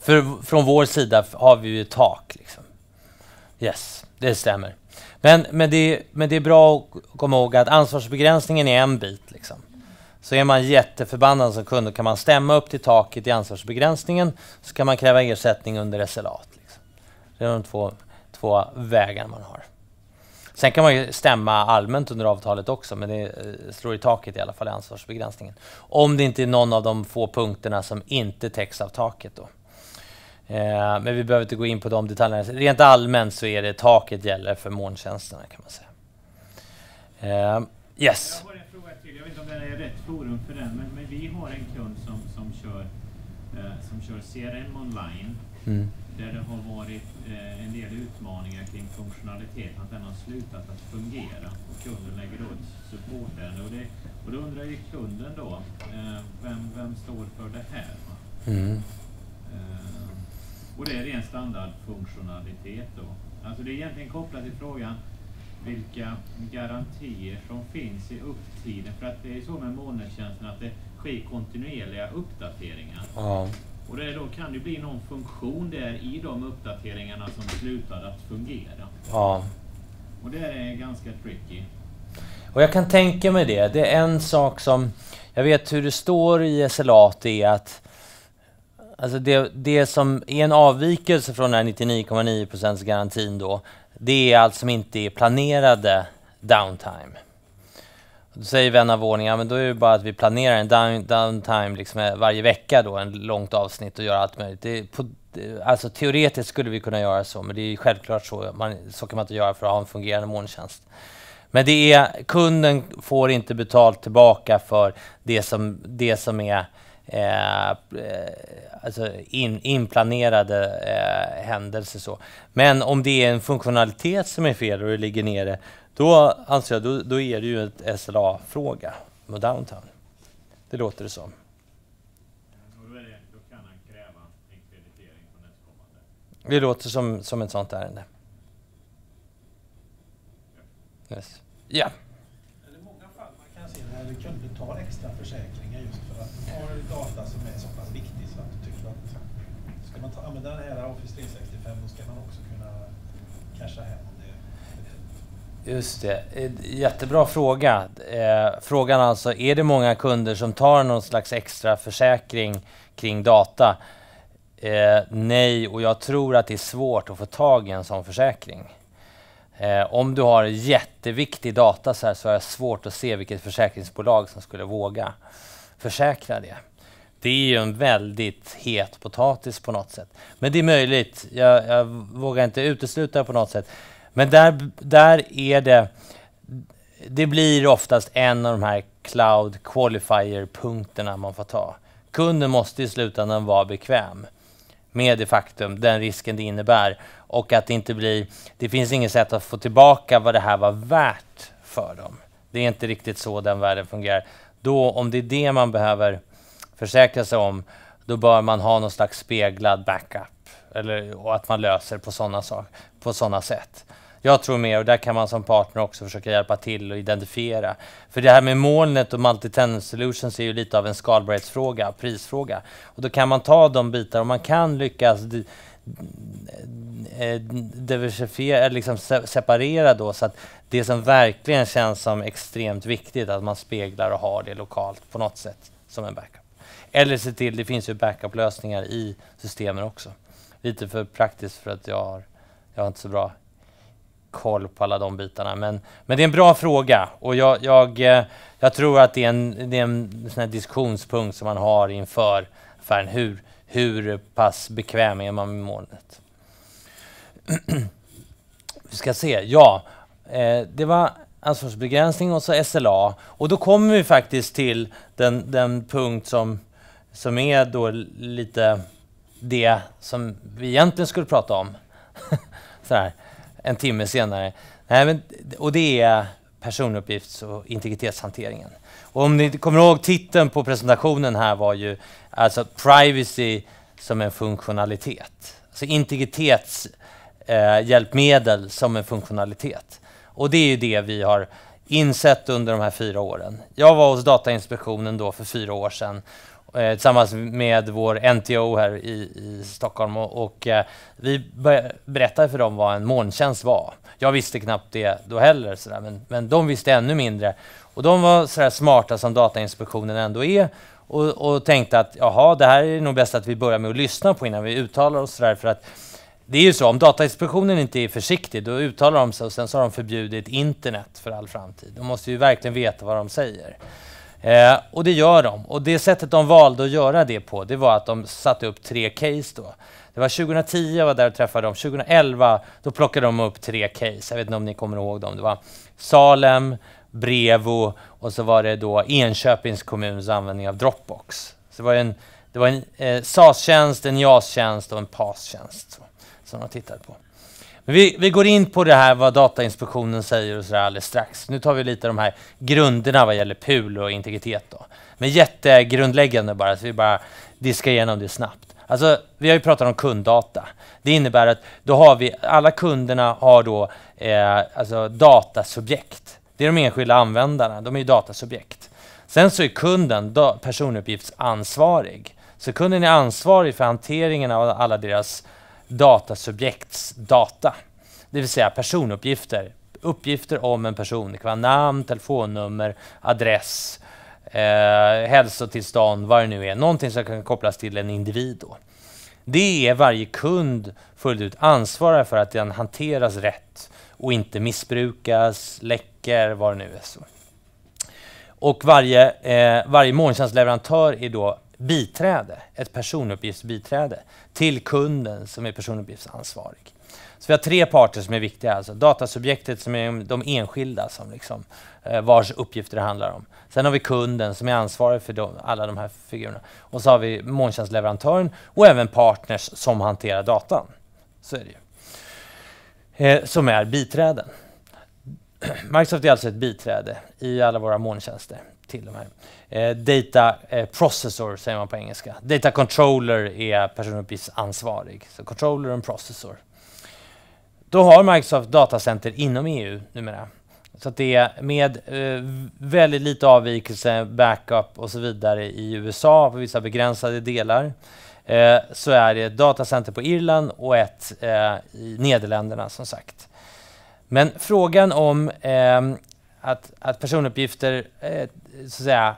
För, från vår sida har vi ju ett tak. Liksom. Yes, det stämmer. Men, men, det, men det är bra att komma ihåg att ansvarsbegränsningen är en bit. Liksom. Så är man jätteförbannad som kund, kan man stämma upp till taket i ansvarsbegränsningen, så kan man kräva ersättning under SLA. Liksom. Det är de två, två vägar man har. Sen kan man ju stämma allmänt under avtalet också, men det eh, slår i taket i alla fall i ansvarsbegränsningen. Om det inte är någon av de få punkterna som inte täcks av taket då. Eh, men vi behöver inte gå in på de detaljerna. Rent allmänt så är det taket gäller för molntjänsterna kan man säga. Eh, yes? Jag har en fråga till. Jag vet inte om det här är rätt forum för den, men, men vi har en kund som, som, kör, som kör CRM online. Mm där det har varit eh, en del utmaningar kring funktionaliteten, att den har slutat att fungera och kunden lägger då supporten. Och, det, och då undrar ju kunden då, eh, vem, vem står för det här? Mm. Eh, och det är ren standardfunktionalitet då. Alltså det är egentligen kopplat till frågan vilka garantier som finns i upptiden. För att det är så med molntjänsten att det sker kontinuerliga uppdateringar. Mm. Och det då kan det bli någon funktion där i de uppdateringarna som slutar att fungera. Ja. Och det är ganska tricky. Och jag kan tänka mig det. Det är en sak som... Jag vet hur det står i SLA är att Alltså det, det som är en avvikelse från den här 99,9 garantin då, det är allt som inte är planerade downtime. Då säger vän av ordning, ja, men då är det bara att vi planerar en down, downtime liksom eh, varje vecka då, en långt avsnitt och göra allt möjligt. Det, på, alltså teoretiskt skulle vi kunna göra så, men det är självklart så. Man, så kan man inte göra för att ha en fungerande molntjänst. Men det är, kunden får inte betalt tillbaka för det som, det som är eh, alltså in, inplanerade eh, händelser. Så. Men om det är en funktionalitet som är fel och det ligger nere, då anser jag, då, då är det ju ett SLA-fråga med downtown. Det låter det som. Det låter som, som ett sånt ärende. Ja. Yes. Yeah. Det många fall man kan se när kunder tar extra försäkringar just för att de har data som är så pass viktig så att du tycker att ska man ta, använda den här Office 365 då ska man också kunna casha hem Just det. Eh, jättebra fråga. Eh, frågan alltså, är det många kunder som tar någon slags extra försäkring kring data? Eh, nej, och jag tror att det är svårt att få tag i en sån försäkring. Eh, om du har jätteviktig data så här så är det svårt att se vilket försäkringsbolag som skulle våga försäkra det. Det är ju en väldigt het potatis på något sätt. Men det är möjligt. Jag, jag vågar inte utesluta det på något sätt. Men där, där är det... Det blir oftast en av de här cloud qualifier-punkterna man får ta. Kunden måste i slutändan vara bekväm med det faktum, den risken det innebär och att det inte blir... Det finns inget sätt att få tillbaka vad det här var värt för dem. Det är inte riktigt så den världen fungerar. Då, om det är det man behöver försäkra sig om, då bör man ha någon slags speglad backup eller, och att man löser på sådana på såna sätt. Jag tror mer, och där kan man som partner också försöka hjälpa till och identifiera. För det här med molnet och multi-tenant solutions är ju lite av en skalbarhetsfråga, prisfråga. Och då kan man ta de bitar och man kan lyckas eh, diversifiera, liksom separera då så att det som verkligen känns som extremt viktigt att man speglar och har det lokalt på något sätt som en backup. Eller se till, det finns ju backup-lösningar i systemen också. Lite för praktiskt för att jag har, jag har inte så bra koll på alla de bitarna. Men, men det är en bra fråga och jag, jag, eh, jag tror att det är en, det är en sån diskussionspunkt som man har inför affären. Hur, hur pass bekväm är man med molnet? [clears throat] Vi ska se. Ja, eh, det var ansvarsbegränsning och så SLA. Och då kommer vi faktiskt till den, den punkt som, som är då lite det som vi egentligen skulle prata om. [laughs] så här en timme senare. Nej, men, och det är personuppgifts och integritetshanteringen. Och om ni kommer ihåg titeln på presentationen här var ju alltså privacy som en funktionalitet. Alltså integritetshjälpmedel eh, som en funktionalitet. Och det är ju det vi har insett under de här fyra åren. Jag var hos Datainspektionen då för fyra år sedan Eh, tillsammans med vår NTO här i, i Stockholm. Och, och eh, vi berättade för dem vad en molntjänst var. Jag visste knappt det då heller, sådär, men, men de visste ännu mindre. Och de var så där smarta som Datainspektionen ändå är och, och, tänkte att jaha, det här är nog bäst att vi börjar med att lyssna på innan vi uttalar oss. Där, för att det är ju så, om Datainspektionen inte är försiktig, då uttalar de sig och sen så har de förbjudit internet för all framtid. De måste ju verkligen veta vad de säger. Eh, och det gör de. Och det sättet de valde att göra det på, det var att de satte upp tre case då. Det var 2010 jag var där och träffade dem. 2011 då plockade de upp tre case. Jag vet inte om ni kommer ihåg dem. Det var Salem, Brevo och så var det då Enköpings kommuns användning av Dropbox. Så det var en, det var en eh, SAS-tjänst, en JAS-tjänst och en PAS-tjänst som de tittade på. Vi, vi, går in på det här vad Datainspektionen säger och så alldeles strax. Nu tar vi lite av de här grunderna vad gäller PUL och integritet. Då. Men jättegrundläggande bara, så vi bara diskar igenom det snabbt. Alltså, vi har ju pratat om kunddata. Det innebär att då har vi, alla kunderna har då eh, alltså datasubjekt. Det är de enskilda användarna, de är ju datasubjekt. Sen så är kunden personuppgiftsansvarig. Så kunden är ansvarig för hanteringen av alla deras datasubjektsdata, det vill säga personuppgifter. Uppgifter om en person, det kan vara namn, telefonnummer, adress, eh, hälsotillstånd, vad det nu är. Någonting som kan kopplas till en individ. Då. Det är varje kund fullt ut ansvarig för att den hanteras rätt och inte missbrukas, läcker, vad det nu är. Så. Och varje, eh, varje molntjänstleverantör är då biträde, ett personuppgiftsbiträde till kunden som är personuppgiftsansvarig. Så vi har tre parter som är viktiga. Alltså datasubjektet som är de enskilda som liksom, eh, vars uppgifter det handlar om. Sen har vi kunden som är ansvarig för de, alla de här figurerna. Och så har vi molntjänstleverantören och även partners som hanterar datan. Så är det ju. Eh, som är biträden. [clears throat] Microsoft är alltså ett biträde i alla våra molntjänster till och med. Eh, data eh, processor säger man på engelska. Data controller är personuppgiftsansvarig. Så controller och processor. Då har Microsoft datacenter inom EU numera. Så att det är med eh, väldigt lite avvikelse, backup och så vidare i USA på vissa begränsade delar. Eh, så är det datacenter på Irland och ett eh, i Nederländerna som sagt. Men frågan om eh, att, att personuppgifter eh, så att säga,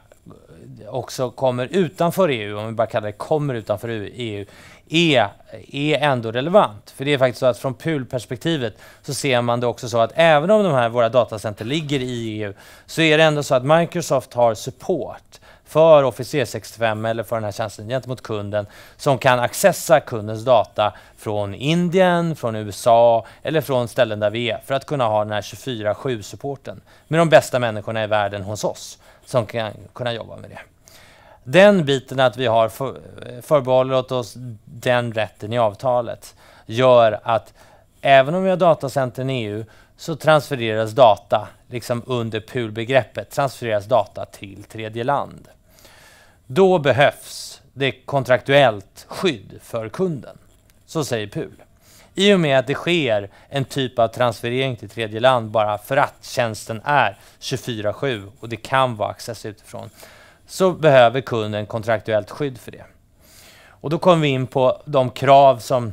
också kommer utanför EU, om vi bara kallar det kommer utanför EU, e är, är ändå relevant. För det är faktiskt så att från PUL-perspektivet så ser man det också så att även om de här våra datacenter ligger i EU så är det ändå så att Microsoft har support för Officer 65 eller för den här tjänsten gentemot kunden som kan accessa kundens data från Indien, från USA eller från ställen där vi är för att kunna ha den här 24-7 supporten med de bästa människorna i världen hos oss som kan kunna jobba med det. Den biten att vi har förbehållit oss den rätten i avtalet gör att även om vi har datacentern i EU så transfereras data liksom under PUL-begreppet transfereras data till tredje land. Då behövs det kontraktuellt skydd för kunden. Så säger PUL. I och med att det sker en typ av transferering till tredje land bara för att tjänsten är 24-7 och det kan vara access utifrån så behöver kunden kontraktuellt skydd för det. Och då kommer vi in på de krav som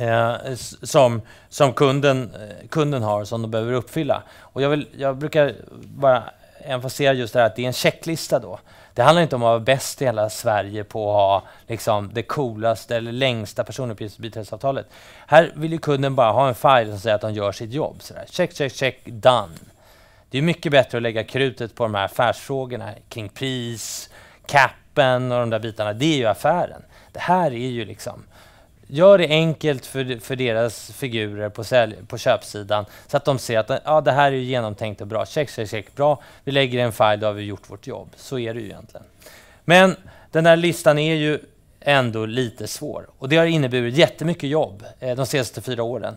Eh, som, som kunden, eh, kunden har som de behöver uppfylla. Och jag, vill, jag brukar bara emfasera just det här att det är en checklista då. Det handlar inte om att vara bäst i hela Sverige på att ha liksom, det coolaste eller längsta personuppgiftsbiträdesavtalet. Här vill ju kunden bara ha en file som säger att de gör sitt jobb. Sådär. Check, check, check, done. Det är mycket bättre att lägga krutet på de här affärsfrågorna kring pris, capen och de där bitarna. Det är ju affären. Det här är ju liksom gör det enkelt för, för deras figurer på, sälj, på köpsidan så att de ser att ja, det här är genomtänkt och bra. Check, check, check. Bra, vi lägger en file, då har vi gjort vårt jobb. Så är det ju egentligen. Men den här listan är ju ändå lite svår och det har inneburit jättemycket jobb eh, de senaste fyra åren.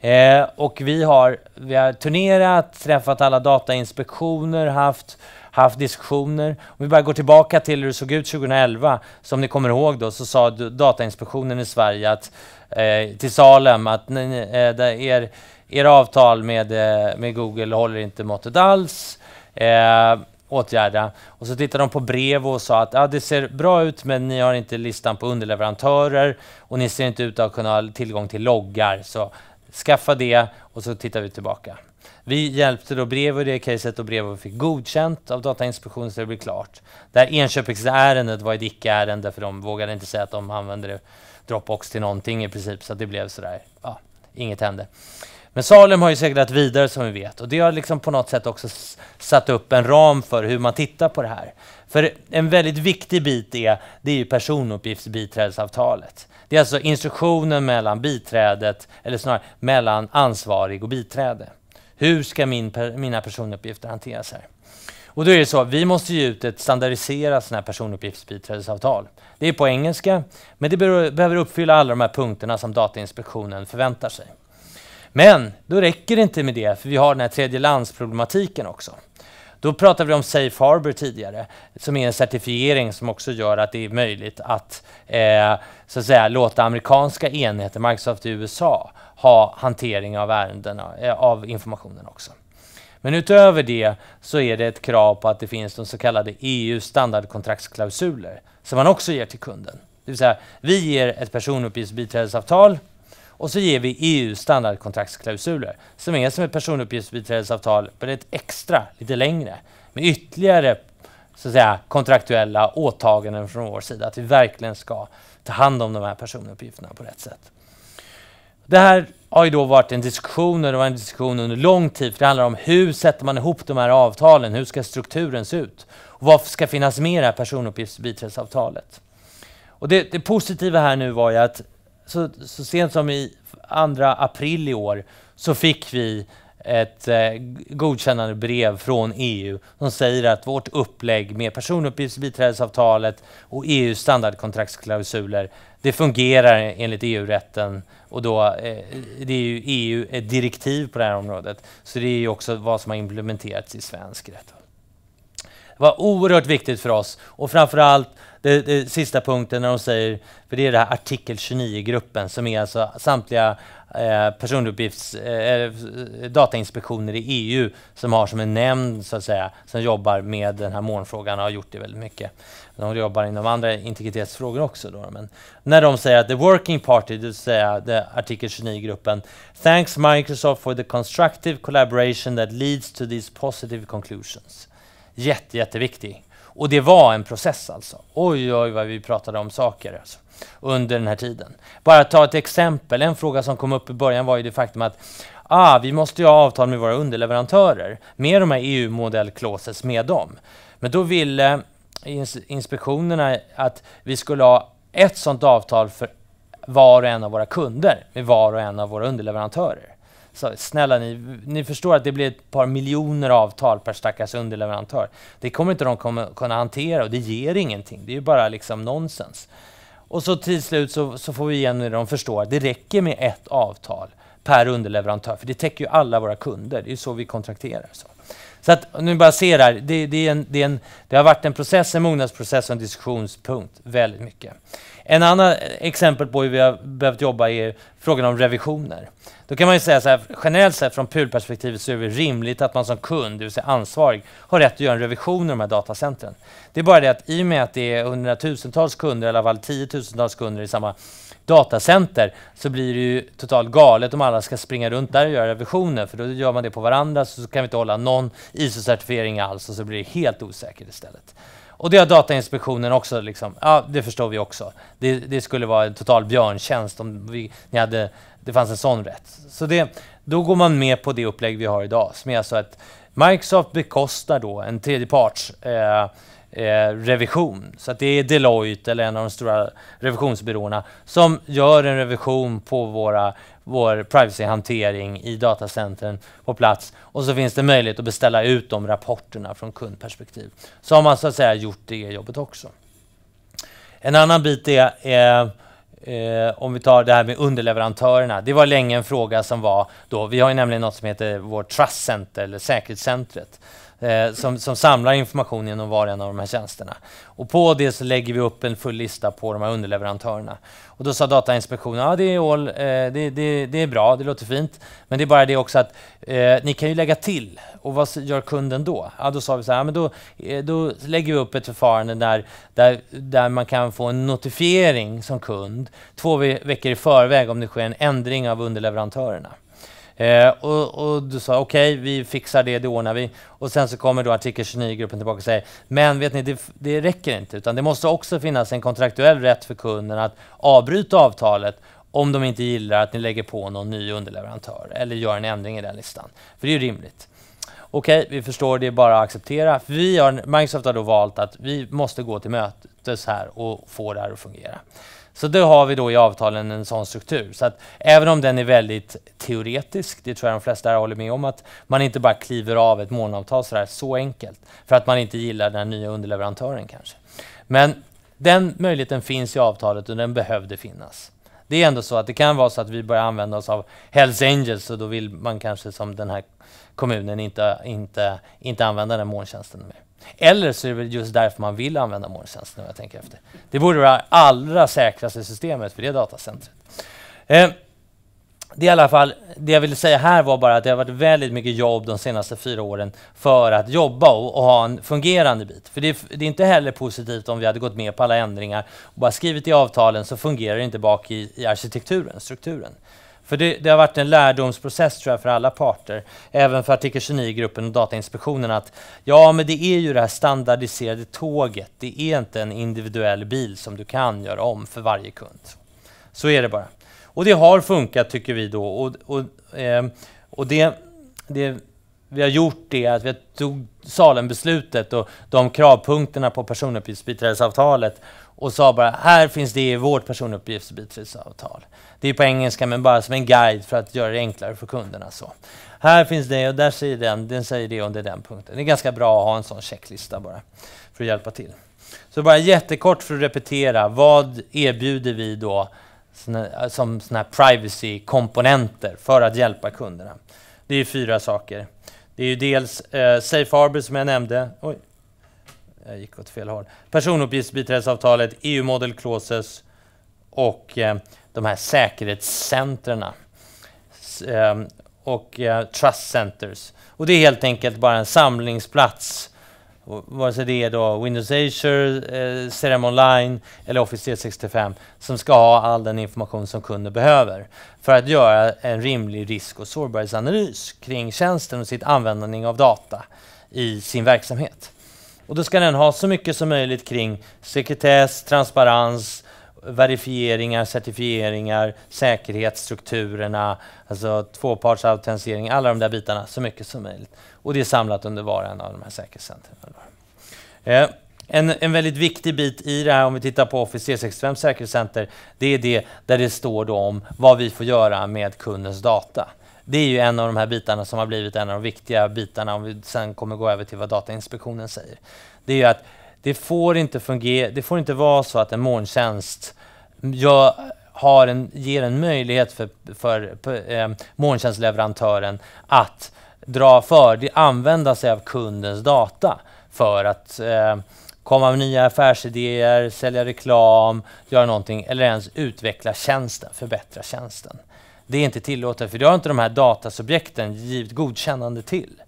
Eh, och vi har, vi har turnerat, träffat alla datainspektioner, haft haft diskussioner. Om vi bara går tillbaka till hur det såg ut 2011, som ni kommer ihåg då, så sa Datainspektionen i Sverige att, eh, till Salem att ni, eh, er, er avtal med, eh, med Google håller inte måttet alls. Eh, åtgärda. Och så tittade de på brev och sa att ah, det ser bra ut, men ni har inte listan på underleverantörer och ni ser inte ut att kunna ha tillgång till loggar. Så skaffa det och så tittar vi tillbaka. Vi hjälpte då Brevo i det caset och Brevo fick godkänt av Datainspektionen så det blev klart. Det här Enköpingsärendet var ett icke-ärende för de vågade inte säga att de använde Dropbox till någonting i princip så det blev sådär, ja, inget hände. Men Salem har ju seglat vidare som vi vet och det har liksom på något sätt också satt upp en ram för hur man tittar på det här. För en väldigt viktig bit är, det är ju personuppgiftsbiträdesavtalet. Det är alltså instruktionen mellan biträdet, eller snarare mellan ansvarig och biträde. Hur ska min, mina personuppgifter hanteras här? Och då är det så, vi måste ge ut ett standardiserat här personuppgiftsbiträdesavtal. Det är på engelska, men det behöver uppfylla alla de här punkterna som Datainspektionen förväntar sig. Men då räcker det inte med det, för vi har den här tredjelandsproblematiken också. Då pratade vi om Safe Harbor tidigare, som är en certifiering som också gör att det är möjligt att, eh, så att säga, låta amerikanska enheter, Microsoft i USA, ha hantering av, ärendena, eh, av informationen också. Men utöver det så är det ett krav på att det finns de så kallade EU-standardkontraktsklausuler som man också ger till kunden. Det vill säga, vi ger ett personuppgiftsbiträdesavtal och så ger vi EU standardkontraktsklausuler som är som ett personuppgiftsbiträdesavtal, men ett extra, lite längre, med ytterligare så att säga, kontraktuella åtaganden från vår sida, att vi verkligen ska ta hand om de här personuppgifterna på rätt sätt. Det här har ju då varit en diskussion och det var en diskussion under lång tid. För det handlar om hur sätter man ihop de här avtalen? Hur ska strukturen se ut? Och vad ska finnas med i det här personuppgiftsbiträdesavtalet? Och det, det positiva här nu var ju att så, så sent som i 2 april i år så fick vi ett eh, godkännande brev från EU som säger att vårt upplägg med personuppgiftsbiträdesavtalet och EUs standardkontraktsklausuler, det fungerar enligt EU-rätten och då, eh, det är ju EU ett direktiv på det här området. Så det är ju också vad som har implementerats i svensk rätt. Det var oerhört viktigt för oss och framför allt det, det, sista punkten när de säger, för det är det här artikel 29-gruppen som är alltså samtliga eh, personuppgifts, eh, eh datainspektioner i EU som har som en nämnd så att säga, som jobbar med den här molnfrågan och har gjort det väldigt mycket. De jobbar inom andra integritetsfrågor också. Då, men när de säger att the working party, det vill säga the artikel 29-gruppen, thanks Microsoft for the constructive collaboration that leads to these positive conclusions. Jätte, jätteviktig. Och det var en process alltså. Oj, oj, vad vi pratade om saker alltså, under den här tiden. Bara ta ett exempel. En fråga som kom upp i början var ju det faktum att ah, vi måste ju ha avtal med våra underleverantörer, med de här EU-modellklauses med dem. Men då ville inspektionerna att vi skulle ha ett sådant avtal för var och en av våra kunder, med var och en av våra underleverantörer. Så, snälla ni, ni förstår att det blir ett par miljoner avtal per stackars underleverantör. Det kommer inte de kommer kunna hantera och det ger ingenting. Det är ju bara liksom nonsens. Och så till slut så, så får vi igen när de förstår att det räcker med ett avtal per underleverantör, för det täcker ju alla våra kunder. Det är ju så vi kontrakterar. Så. Så att, nu bara ser här, det, det, är en, det, är en, det har varit en process, en mognadsprocess och en diskussionspunkt väldigt mycket. En annan exempel på hur vi har behövt jobba är frågan om revisioner. Då kan man ju säga så här, generellt sett från PUL-perspektivet så är det rimligt att man som kund, det vill säga ansvarig, har rätt att göra en revision av de här datacentren. Det är bara det att i och med att det är hundratusentals kunder, i alla fall tiotusentals kunder i samma datacenter så blir det ju totalt galet om alla ska springa runt där och göra revisioner för då gör man det på varandra så kan vi inte hålla någon ISO-certifiering alls och så blir det helt osäkert istället. Och det har Datainspektionen också, liksom, ja det förstår vi också. Det, det skulle vara en total björntjänst om vi, ni hade, det fanns en sån rätt. Så det, då går man med på det upplägg vi har idag, som är alltså att Microsoft bekostar då en tredjeparts eh, eh, revision. Så att det är Deloitte eller en av de stora revisionsbyråerna som gör en revision på våra vår privacyhantering i datacentren på plats och så finns det möjlighet att beställa ut de rapporterna från kundperspektiv. Så har man så att säga gjort det jobbet också. En annan bit är eh, Eh, om vi tar det här med underleverantörerna. Det var länge en fråga som var då. Vi har ju nämligen något som heter vårt Trust Center, eller säkerhetscentret eh, som, som samlar information genom var och en av de här tjänsterna. Och på det så lägger vi upp en full lista på de här underleverantörerna. Och då sa Datainspektionen, ja ah, det är all, eh, det, det, det är bra, det låter fint, men det är bara det också att eh, ni kan ju lägga till. Och vad gör kunden då? Ja, då sa vi så här, men då, eh, då lägger vi upp ett förfarande där, där, där man kan få en notifiering som kund två veckor i förväg om det sker en ändring av underleverantörerna. Eh, och, och, du sa okej, okay, vi fixar det, det ordnar vi. Och sen så kommer då gruppen tillbaka och säger men vet ni, det, det räcker inte utan det måste också finnas en kontraktuell rätt för kunden att avbryta avtalet om de inte gillar att ni lägger på någon ny underleverantör eller gör en ändring i den listan. För det är ju rimligt. Okej, okay, vi förstår, det är bara att acceptera. För vi har, Microsoft har då valt att vi måste gå till mötes här och få det här att fungera. Så då har vi då i avtalen en sån struktur. Så att även om den är väldigt teoretisk, det tror jag de flesta här håller med om, att man inte bara kliver av ett månavtal sådär så enkelt för att man inte gillar den nya underleverantören kanske. Men den möjligheten finns i avtalet och den behövde finnas. Det är ändå så att det kan vara så att vi börjar använda oss av Hells Angels och då vill man kanske som den här kommunen inte, inte, inte använda den molntjänsten mer. Eller så är det väl just därför man vill använda molntjänst när jag tänker efter. Det borde vara det allra säkraste systemet för det datacentret. Eh, det, i alla fall, det jag ville säga här var bara att det har varit väldigt mycket jobb de senaste fyra åren för att jobba och, och ha en fungerande bit. För det är, det är, inte heller positivt om vi hade gått med på alla ändringar och bara skrivit i avtalen så fungerar det inte bak i, i arkitekturen, strukturen. För det, det, har varit en lärdomsprocess tror jag för alla parter, även för artikel 29-gruppen och Datainspektionen, att ja, men det är ju det här standardiserade tåget. Det är inte en individuell bil som du kan göra om för varje kund. Så är det bara. Och det har funkat tycker vi då. Och, och, eh, och det, det vi har gjort det att vi tog Salembeslutet och de kravpunkterna på personuppgiftsbiträdesavtalet och sa bara här finns det i vårt personuppgifts och biträdesavtal. Det är på engelska men bara som en guide för att göra det enklare för kunderna. Så. Här finns det och där säger den, den säger det under den punkten. Det är ganska bra att ha en sån checklista bara för att hjälpa till. Så bara jättekort för att repetera, vad erbjuder vi då som såna här privacy-komponenter för att hjälpa kunderna? Det är fyra saker. Det är ju dels eh, Safe Harbor som jag nämnde. Oj. Jag gick åt fel håll. Personuppgiftsbiträdesavtalet, EU Model Clauses och eh, de här säkerhetscentren. Eh, och eh, Trust Centers. Och det är helt enkelt bara en samlingsplats. vare sig det är då Windows Azure, eh, Online eller Office 365 som ska ha all den information som kunden behöver för att göra en rimlig risk och sårbarhetsanalys kring tjänsten och sitt användande av data i sin verksamhet. Och då ska den ha så mycket som möjligt kring sekretess, transparens, verifieringar, certifieringar, säkerhetsstrukturerna, alltså tvåpartsautentisering, alla de där bitarna så mycket som möjligt. Och det är samlat under var och en av de här säkerhetscentren. Eh, en, en väldigt viktig bit i det här, om vi tittar på Office 365 säkerhetscenter, det är det där det står om vad vi får göra med kundens data det är ju en av de här bitarna som har blivit en av de viktiga bitarna om vi sen kommer gå över till vad Datainspektionen säger. Det är ju att det får inte fungera, det får inte vara så att en molntjänst gör, har en, ger en möjlighet för, för, för eh, molntjänstleverantören att dra för, använda sig av kundens data för att eh, komma med nya affärsidéer, sälja reklam, göra någonting eller ens utveckla tjänsten, förbättra tjänsten det är inte tillåtet för det har inte de här datasubjekten givit godkännande till.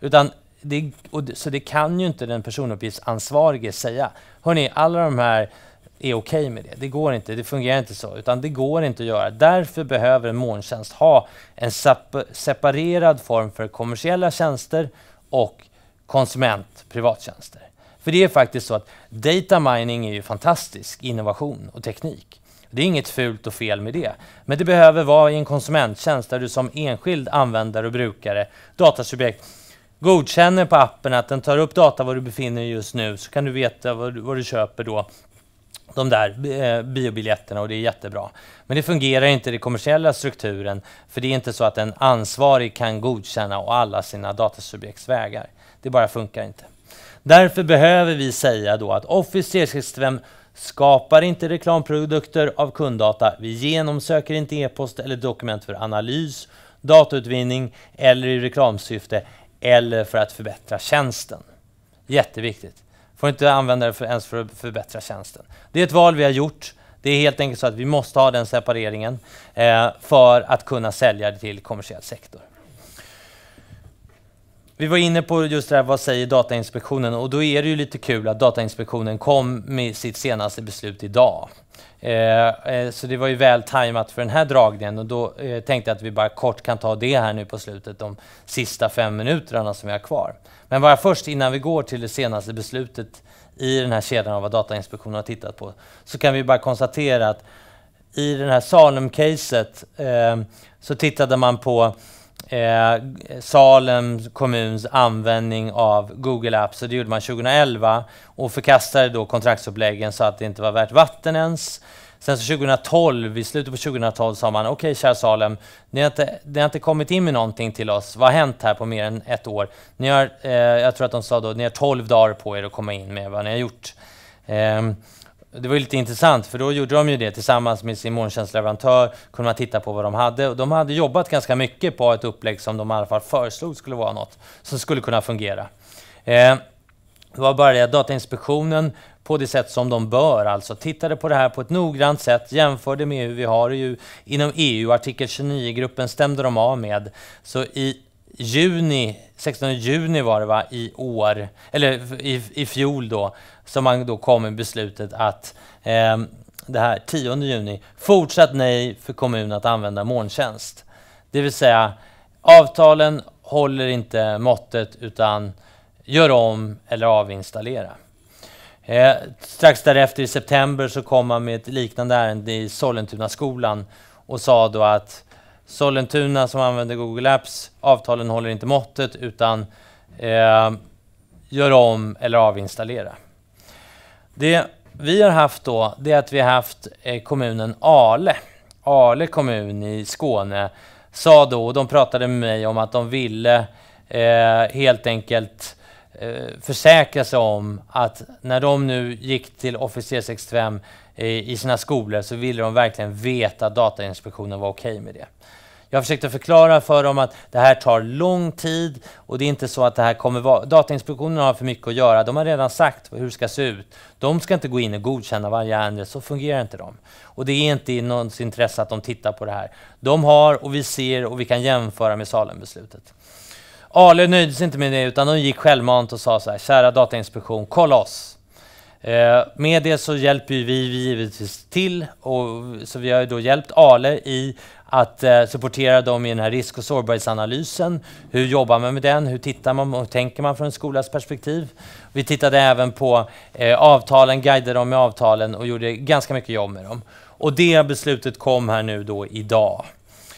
Utan det, det, så det kan ju inte den personuppgiftsansvarige säga. Hörni, alla de här är okej okay med det. Det går inte, det fungerar inte så, utan det går inte att göra. Därför behöver en molntjänst ha en separerad form för kommersiella tjänster och konsument privattjänster. För det är faktiskt så att data mining är ju fantastisk innovation och teknik. Det är inget fult och fel med det. Men det behöver vara i en konsumenttjänst där du som enskild användare och brukare, datasubjekt, godkänner på appen att den tar upp data var du befinner dig just nu så kan du veta vad du, vad du köper då de där eh, biobiljetterna och det är jättebra. Men det fungerar inte i den kommersiella strukturen för det är inte så att en ansvarig kan godkänna och alla sina datasubjekts vägar. Det bara funkar inte. Därför behöver vi säga då att Office 365 skapar inte reklamprodukter av kunddata, vi genomsöker inte e-post eller dokument för analys, datautvinning eller i reklamsyfte eller för att förbättra tjänsten. Jätteviktigt. Får inte använda det för, ens för att förbättra tjänsten. Det är ett val vi har gjort. Det är helt enkelt så att vi måste ha den separeringen eh, för att kunna sälja det till kommersiell sektor. Vi var inne på just det här, vad säger Datainspektionen? Och då är det ju lite kul att Datainspektionen kom med sitt senaste beslut idag. Eh, eh, så det var ju väl tajmat för den här dragningen och då eh, tänkte jag att vi bara kort kan ta det här nu på slutet, de sista fem minuterna som vi har kvar. Men bara först innan vi går till det senaste beslutet i den här kedjan av vad Datainspektionen har tittat på, så kan vi bara konstatera att i det här Salem-caset eh, så tittade man på eh, Salems kommuns användning av Google Apps. Så det gjorde man 2011 och förkastade då kontraktsuppläggen så att det inte var värt vatten ens. Sen så 2012, i slutet på 2012 sa man okej okay, kära Salem, ni har, inte, ni har inte kommit in med någonting till oss. Vad har hänt här på mer än ett år? Ni har, eh, jag tror att de sa då, ni har 12 dagar på er att komma in med vad ni har gjort. Eh, det var ju lite intressant, för då gjorde de ju det tillsammans med sin molntjänstleverantör, kunde man titta på vad de hade. Och de hade jobbat ganska mycket på ett upplägg som de i alla fall föreslog skulle vara något som skulle kunna fungera. Eh, det var bara det att Datainspektionen på det sätt som de bör, alltså tittade på det här på ett noggrant sätt, jämförde med hur vi har det ju inom EU, artikel 29-gruppen stämde de av med. Så i juni, 16 juni var det va, i år, eller i, i fjol då, som man då kom med beslutet att eh, det här 10 juni, fortsatt nej för kommunen att använda molntjänst. Det vill säga, avtalen håller inte måttet utan gör om eller avinstallera. Eh, strax därefter i september så kom man med ett liknande ärende i Sollentuna skolan och sa då att Sollentuna som använder Google Apps, avtalen håller inte måttet utan eh, gör om eller avinstallera. Det vi har haft då, det är att vi har haft eh, kommunen Ale, Ale kommun i Skåne, sa då, och de pratade med mig om att de ville eh, helt enkelt eh, försäkra sig om att när de nu gick till Office 365 i sina skolor så ville de verkligen veta att Datainspektionen var okej okay med det. Jag försökte förklara för dem att det här tar lång tid och det är inte så att det här kommer vara... Datainspektionen har för mycket att göra. De har redan sagt hur det ska se ut. De ska inte gå in och godkänna varje ärende, så fungerar inte de. Och det är inte i någons intresse att de tittar på det här. De har och vi ser och vi kan jämföra med Salembeslutet. Ale nöjde sig inte med det utan de gick självmant och sa så här, kära Datainspektion, kolla oss. Eh, med det så hjälper vi givetvis till, och, så vi har då hjälpt Ale i att eh, supportera dem i den här risk och sårbarhetsanalysen. Hur jobbar man med den? Hur tittar man och tänker man från en skolas perspektiv? Vi tittade även på eh, avtalen, guidade dem med avtalen och gjorde ganska mycket jobb med dem. Och det beslutet kom här nu då idag.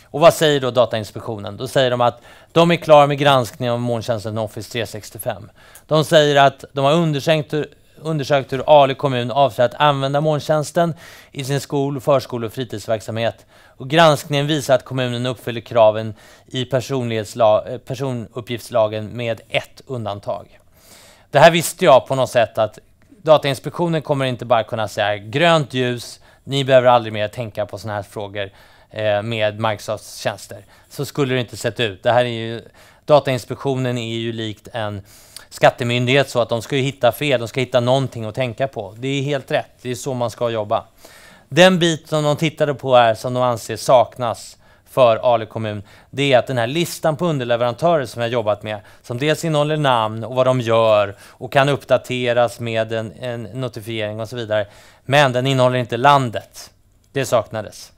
Och vad säger då Datainspektionen? Då säger de att de är klara med granskningen av molntjänsten Office 365. De säger att de har undersökt, undersökt hur Ale kommun avser att använda molntjänsten i sin skol-, förskole och fritidsverksamhet. Och granskningen visar att kommunen uppfyller kraven i eh, personuppgiftslagen med ett undantag. Det här visste jag på något sätt att Datainspektionen kommer inte bara kunna säga grönt ljus, ni behöver aldrig mer tänka på sådana här frågor eh, med Microsofts tjänster. Så skulle det inte sett ut. Det här är ju, Datainspektionen är ju likt en skattemyndighet så att de ska hitta fel, de ska hitta någonting att tänka på. Det är helt rätt, det är så man ska jobba. Den bit som de tittade på är, som de anser saknas för Ale kommun, det är att den här listan på underleverantörer som jag jobbat med, som dels innehåller namn och vad de gör och kan uppdateras med en, en notifiering och så vidare, men den innehåller inte landet. Det saknades.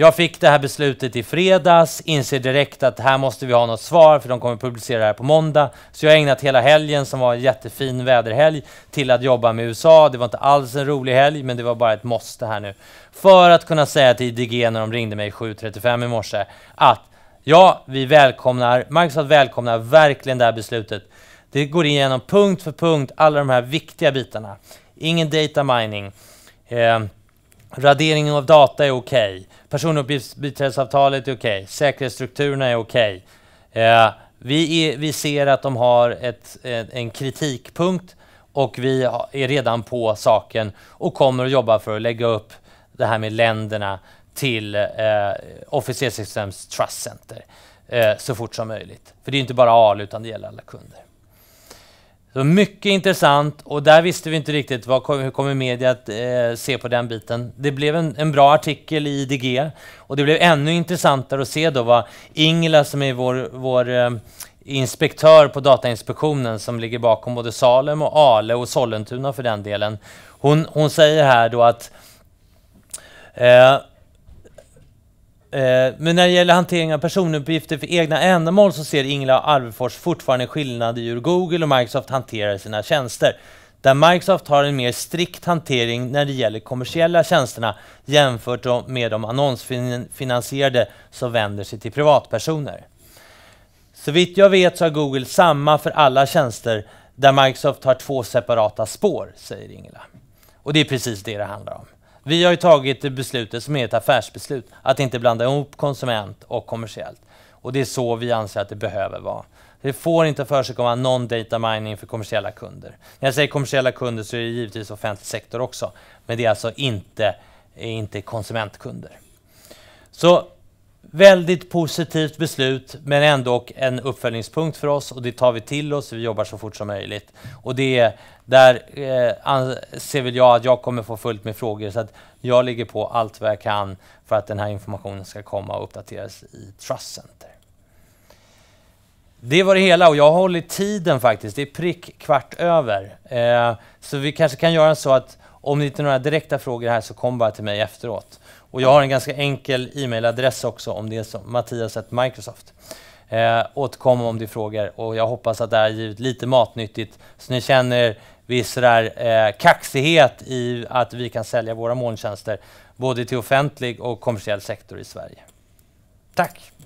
Jag fick det här beslutet i fredags, inser direkt att här måste vi ha något svar för de kommer publicera det här på måndag. Så jag har ägnat hela helgen, som var en jättefin väderhelg, till att jobba med USA. Det var inte alls en rolig helg, men det var bara ett måste här nu. För att kunna säga till IDG när de ringde mig 7.35 i morse att ja, vi välkomnar, Microsoft välkomnar verkligen det här beslutet. Det går igenom punkt för punkt alla de här viktiga bitarna. Ingen data mining. Eh, Radering av data är okej. Okay. Personuppgiftsbiträdesavtalet är okej. Okay. Säkerhetsstrukturerna är okej. Okay. Eh, vi, vi ser att de har ett, en kritikpunkt och vi är redan på saken och kommer att jobba för att lägga upp det här med länderna till eh, Office 365 Trust Center eh, så fort som möjligt. För det är inte bara AL utan det gäller alla kunder. Så mycket intressant och där visste vi inte riktigt vad, hur kommer media att eh, se på den biten. Det blev en, en, bra artikel i IDG och det blev ännu intressantare att se då vad Ingela som är vår, vår eh, inspektör på Datainspektionen som ligger bakom både Salem och Ale och Sollentuna för den delen. Hon, hon säger här då att eh, Eh, men när det gäller hantering av personuppgifter för egna ändamål så ser Ingela Alvefors fortfarande skillnad i hur Google och Microsoft hanterar sina tjänster. Där Microsoft har en mer strikt hantering när det gäller kommersiella tjänsterna jämfört med de annonsfinansierade som vänder sig till privatpersoner. Så vitt jag vet så har Google samma för alla tjänster där Microsoft har två separata spår, säger Ingela. Och det är precis det det handlar om. Vi har ju tagit beslutet som är ett affärsbeslut att inte blanda ihop konsument och kommersiellt. Och det är så vi anser att det behöver vara. Det får inte förekomma någon data mining för kommersiella kunder. När jag säger kommersiella kunder så är det givetvis offentlig sektor också. Men det är alltså inte, inte konsumentkunder. Så Väldigt positivt beslut, men ändå en uppföljningspunkt för oss och det tar vi till oss. Vi jobbar så fort som möjligt. Och det är, där eh, ser väl jag att jag kommer få fullt med frågor så att jag ligger på allt vad jag kan för att den här informationen ska komma och uppdateras i Trust Center. Det var det hela och jag har hållit tiden faktiskt. Det är prick kvart över. Eh, så vi kanske kan göra så att om ni inte har några direkta frågor här så kom bara till mig efteråt. Och jag har en ganska enkel e-mailadress också om det är som mattias.microsoft. Eh, återkom om du frågar. och jag hoppas att det här har givit lite matnyttigt så ni känner viss där, eh, kaxighet i att vi kan sälja våra molntjänster både till offentlig och kommersiell sektor i Sverige. Tack!